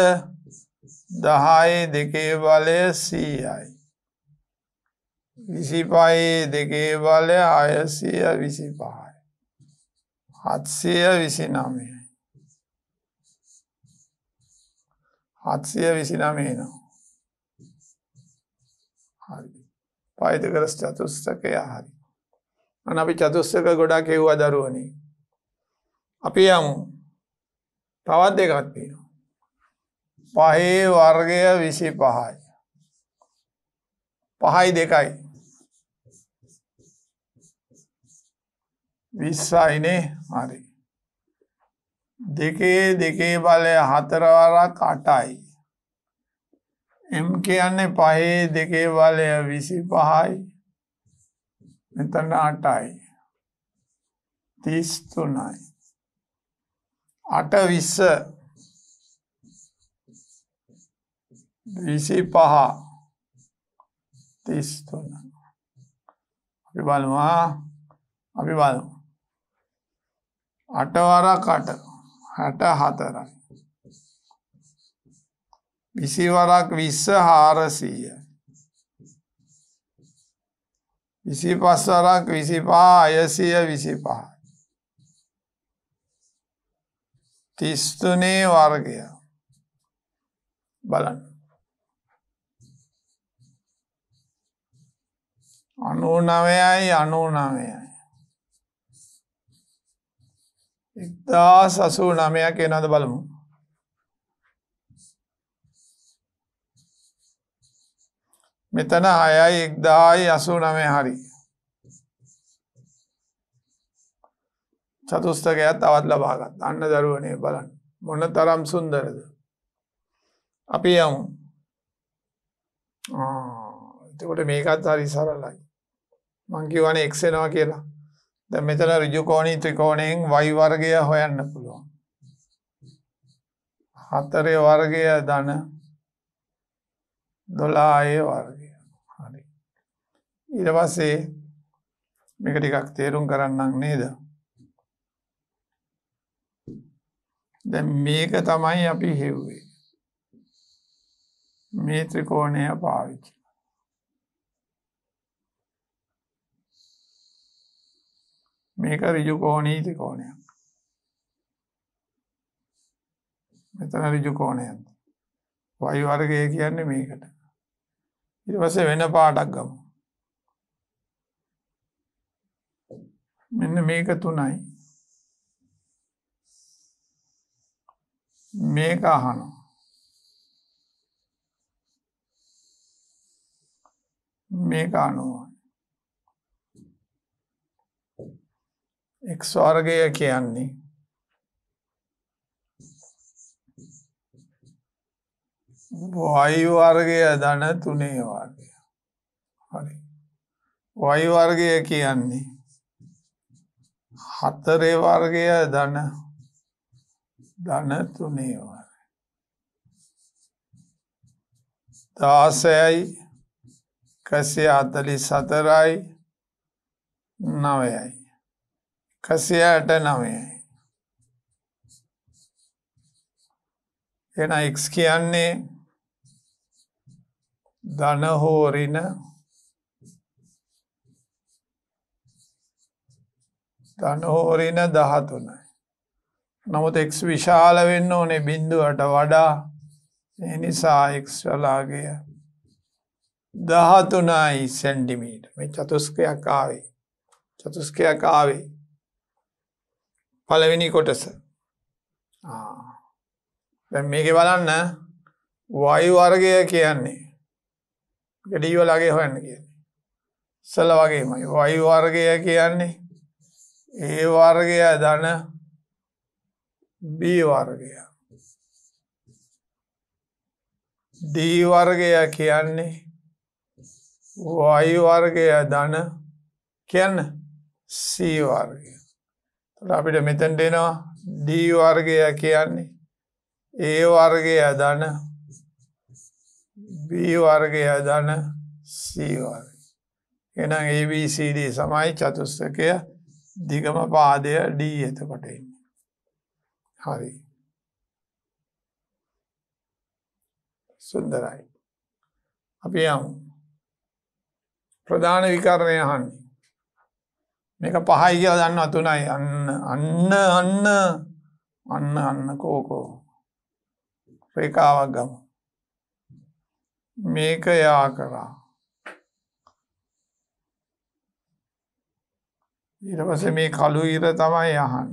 දහයි දෙකේ බලය සීයයි. විසිපයේ දෙකේ බලය අයසය විසි පහයි. හත්සය විසි නමය. හත්සය විසි නමේ නවා. හරි පයිතකර චතුස්තකය හරි. අන අපි චතුස්සක ගොඩා කෙව්වා දරුවනේ. අපි යමු තවත් දෙකත්තිනවා. පහේ වර්ගය විසි පහයි. පහයි දෙකයි. විස්සයිනේ හරි. දෙකේ දෙකේ බලය හතරවරක් අටයි. එම් කියන්නේ පහේ දෙකේ බලය විසි පහයි මෙතන අටයි. තිස්තුනයි. අට විස්ස විසි පහ තිස්තුන්න අපි බලවා අපි බල අටවරකට හැට හතරයි විසිවරක් විස්ස හාරසීය විසි පස්සරක් විසිපා අයසිය විසි පහ තිස්තුනේ වර්ගය බලන්න අනුනවයයි අනුනවයයි එක්දා සසූ නමයක් එනද බලමු මෙතන හයයි එක්දායි අසූ නමය හරි චතුස්ථකයත් අවත් ලබාගත් අන්න දරුවනය බලන්න මොන තරම් සුන්දරද අපි යමු එතකොට මේකත් හරි සරලයි මං කිව්වනේ x එනවා කියලා. දැන් මෙතන ඍජු කෝණී ත්‍රිකෝණයෙන් y වර්ගය හොයන්න පුළුවන්. 4 වර්ගය ධන 12 වර්ගය. හරි. ඊට පස්සේ මේක ටිකක් තේරුම් කරන්නම් නේද? දැන් මේක තමයි අපි හෙව්වේ. මේ ත්‍රිකෝණය පාවිච්චි මේක ඍජු කෝණීති කෝණයක්. මෙතන ඍජු කෝණයක්. y වර්ගය කියන්නේ මේකට. ඊට පස්සේ වෙන පාඩක් ගමු. මෙන්න මේක තුනයි. මේක අහනවා. මේක අනුවයි. එක් ස්වර්ගය කියන්නේ වායු වර්ගය ධන තුනේ වර්ගය. හරි. වායු වර්ගය කියන්නේ හතරේ වර්ගය ධන ධන තුනේ වර්ගය. 16යි 144යි 9යි කසියට නමයයි එන එක් කියන්නේ ධනහෝරින ධනහෝරින දහතුනයි නමුත් එක් විශාල වෙන්න ඕනේ බිින්දුවට වඩා එනිසා එක්වලාගය දහතුනයි සැන්ඩිමීට මේ චතුස්කයක් ආවේ චතුස්කයක් ආවේ පලවෙනි කොටස මේක බලන්න වයු වර්ගය කියන්නේ ගෙඩීව ලගේ හොයන්න කියන්නේ සල වගේමයි වයු වර්ගය කියන්නේ ඒ වර්ගය දන බී වර්ගය දී වර්ගය කියන්නේ වයු වර්ගය දන කියන්න සී වර්ගය අපිට මෙතැන්ට එනවා ඩී වර්ගය කියන්නේ ඒ වර්ගය දන බී වර්ගය දන සීවර් එනම් ABCD සමයි චතුස්තකය දිගම පාදය ඩී එතකොට එන්නේ හරි සුන්දරයි අපි යමු ප්‍රධාන විකරණය හන්නේ මේක පහයි කියලා දන්න අතුනයි අන්න අන්න අන්න අන්න අන්න කෝකෝ රේකාවක් ගම මේක යා කරා ඉරවස මේ කළු ඉර තමයි යහන්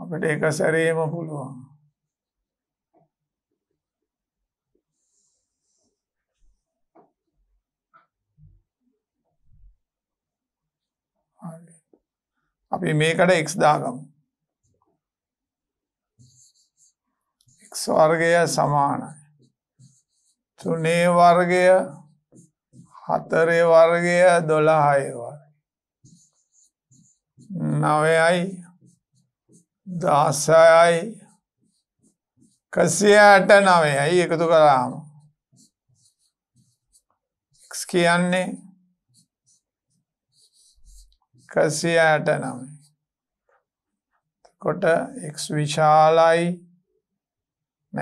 අපට එක සැරේම පුළුවන් අපි මේකට එක්ස් දාගමු එක්ස් වර්ගය සමානයි තුනේ වර්ගය හතරේ වර්ගය දොළහය නවයයි දසයයි කසියට නවයයි එකතු කරාම එක්ස් කියන්නේ එකසියට නම් කොට එක් විශාලයි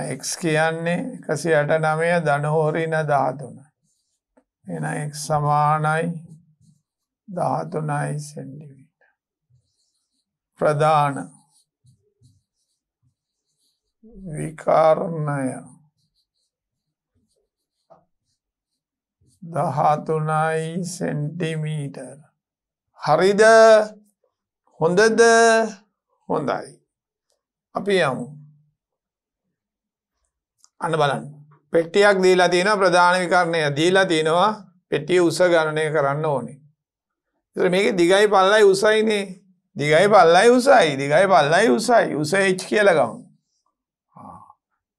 එක් කියන්නේ එකසියට නමය දනහෝරින දහතුන එන එක් සමානයි දහතුනයි සෙන්ඩිවිට ප්‍රධාන විකාරණය දහතුනයි සෙන්ටිමීටර හරිද හොඳද හොඳයි. අපි යමු. අන්න බලන්න. පෙට්ටියක් දීලා තියෙනවා ප්‍රධාන විකරණය දීලා තියෙනවා පෙට්ටිය උස ගණනය කරන්න ඕනේ. ඒතර මේකේ දිගයි පල්ලයි උසයිනේ. දිගයි පල්ලයි උසයි. දිගයි පල්ලයි උසයි. උස h කියලා ගමු.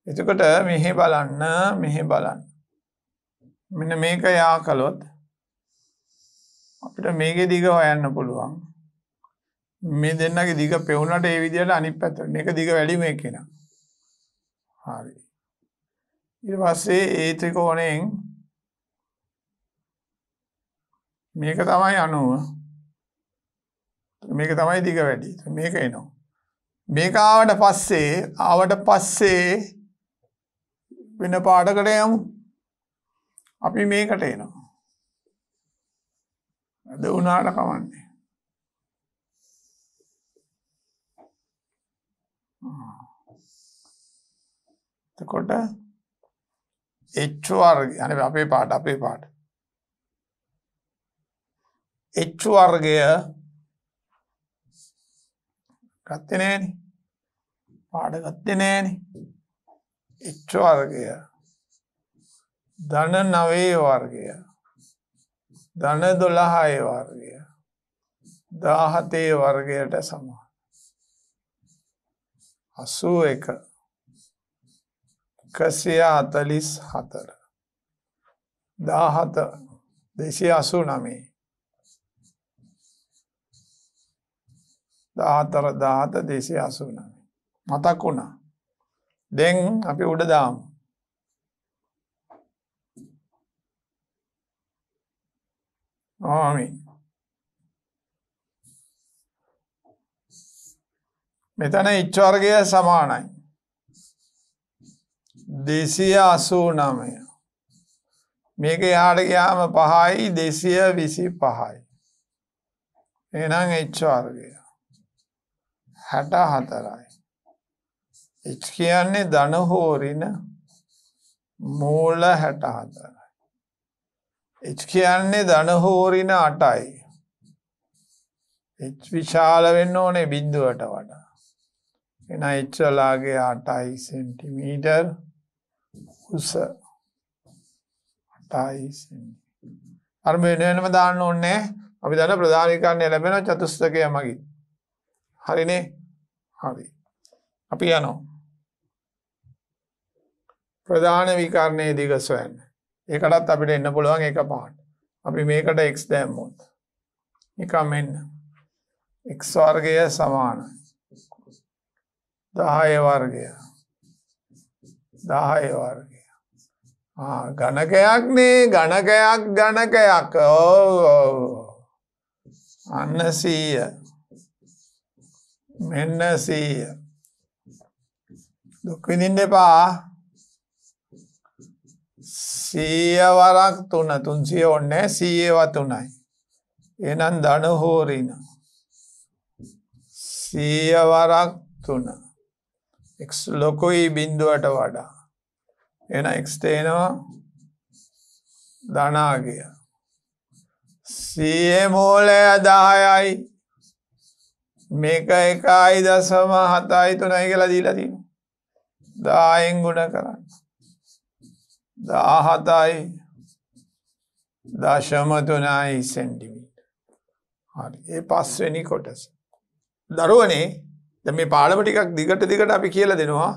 එතකොට මෙහෙ බලන්න මෙහෙ බලන්න. මෙන්න මේක යා කළොත් 0.5 අපිට මේකේ දිග හොයන්න පුළුවන්. මේ දෙන්නගේ දිග පෙවුනට ඒ විදිහට අනිත් පැත්ත මේක දිග වැඩි මේ කෙනා. හරි. ඊට පස්සේ ඒ ත්‍රිකෝණයෙන් මේක තමයි 90. මේක තමයි දිග වැඩි. මේක එනවා. මේක ආවට පස්සේ ආවට පස්සේ වෙන පාඩකට යමු. අපි මේකට එනවා. අද වුණාට කවන්නේ තකොට එච්වර්ග යන අපේ පාට අපේ පාට එච්වර්ගය ගත්තනෑන පාඩ ගත්තනෑන එච්වර්ගය දන නවේ වර්ගය ධන දොළහාය වර්ගය දාහතේ වර්ගයට සමා අසුව එක කසිය අතලිස් හතර දාහත දෙසි අසු නමේ දාහතර දාහත දෙසි අසු නමේ මතක් වුණා දැන් අපි උඩ දාමු ආමේ මෙතන ඉච්චවර්ගය සමානයි දෙසිය අසූ නමය මේක යාට ගයාම පහයි දෙසිය විසි පහයි එනම් එච්චවර්ගය හැට හතරයි එච් කියන්නේ දනහෝරින මූල හැට හතර එච් කියන්නේ ධනහෝරින අටයි. එච් විශාල වෙන්න ඕනේ බිද්දුවට වඩා. එන එච්චලාගේ අටයි සෙන්ටිමීටර් උස අටයි අර වෙනෙනම දාන්න ඕන්නේ අපි දන්න ප්‍රධානිකරණය ලැබෙන චතුස්තකය මගින්. හරිනේ හරි. අපි යනවා. ප්‍රධාන විකරණයේ දිග සොයන්න. ඒකටත් අපිට එන්න පුළුවන් එක පාට අපි මේකට එක්ස් දැම්මොත් එකම් එන්න එක්ස් වර්ගය සමාන දහය වර්ගය දහය වර්ගය ගණකයක් නේ ගණකයක් ගණකයක් අන්න සීය මෙන්න සීය දුක්විඳින්න එපා සීයවරක් තුන තුන්සිය ඔන්නෑ සීයේව තුනයි. එනම් දනහෝරීන. සීයවරක් තුන. එක් ලොකුයි බින්දුවට වඩා. එන එක්ස්ටේනවා ධනාගිය. සියමෝලය දායයි මේක එකයි දසම හතයි තුනයි කියලා දීලතින දායෙන් ගුණ කරන්න දා හතයි දශමතුනයි සෙන්ටිමීට හරි ඒ පස්වෙනි කොටස. දරුවනේ ද මේ පාලම ටිකක් දිගට දිගට අපි කියල දෙනවා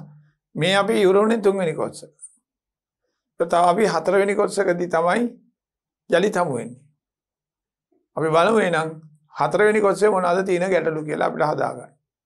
මේ අපි යුරුණෙන් තුන්වෙනි කොත්ස. තව අපි හතරවෙනි කොත්සකදී තමයි ජලි තමුවෙන්නේ. අපි බලුවේ නම් හතරවෙනි කොත්සේ මොනද තියෙන ගැටලු කියලා අපිට හදාගන්න.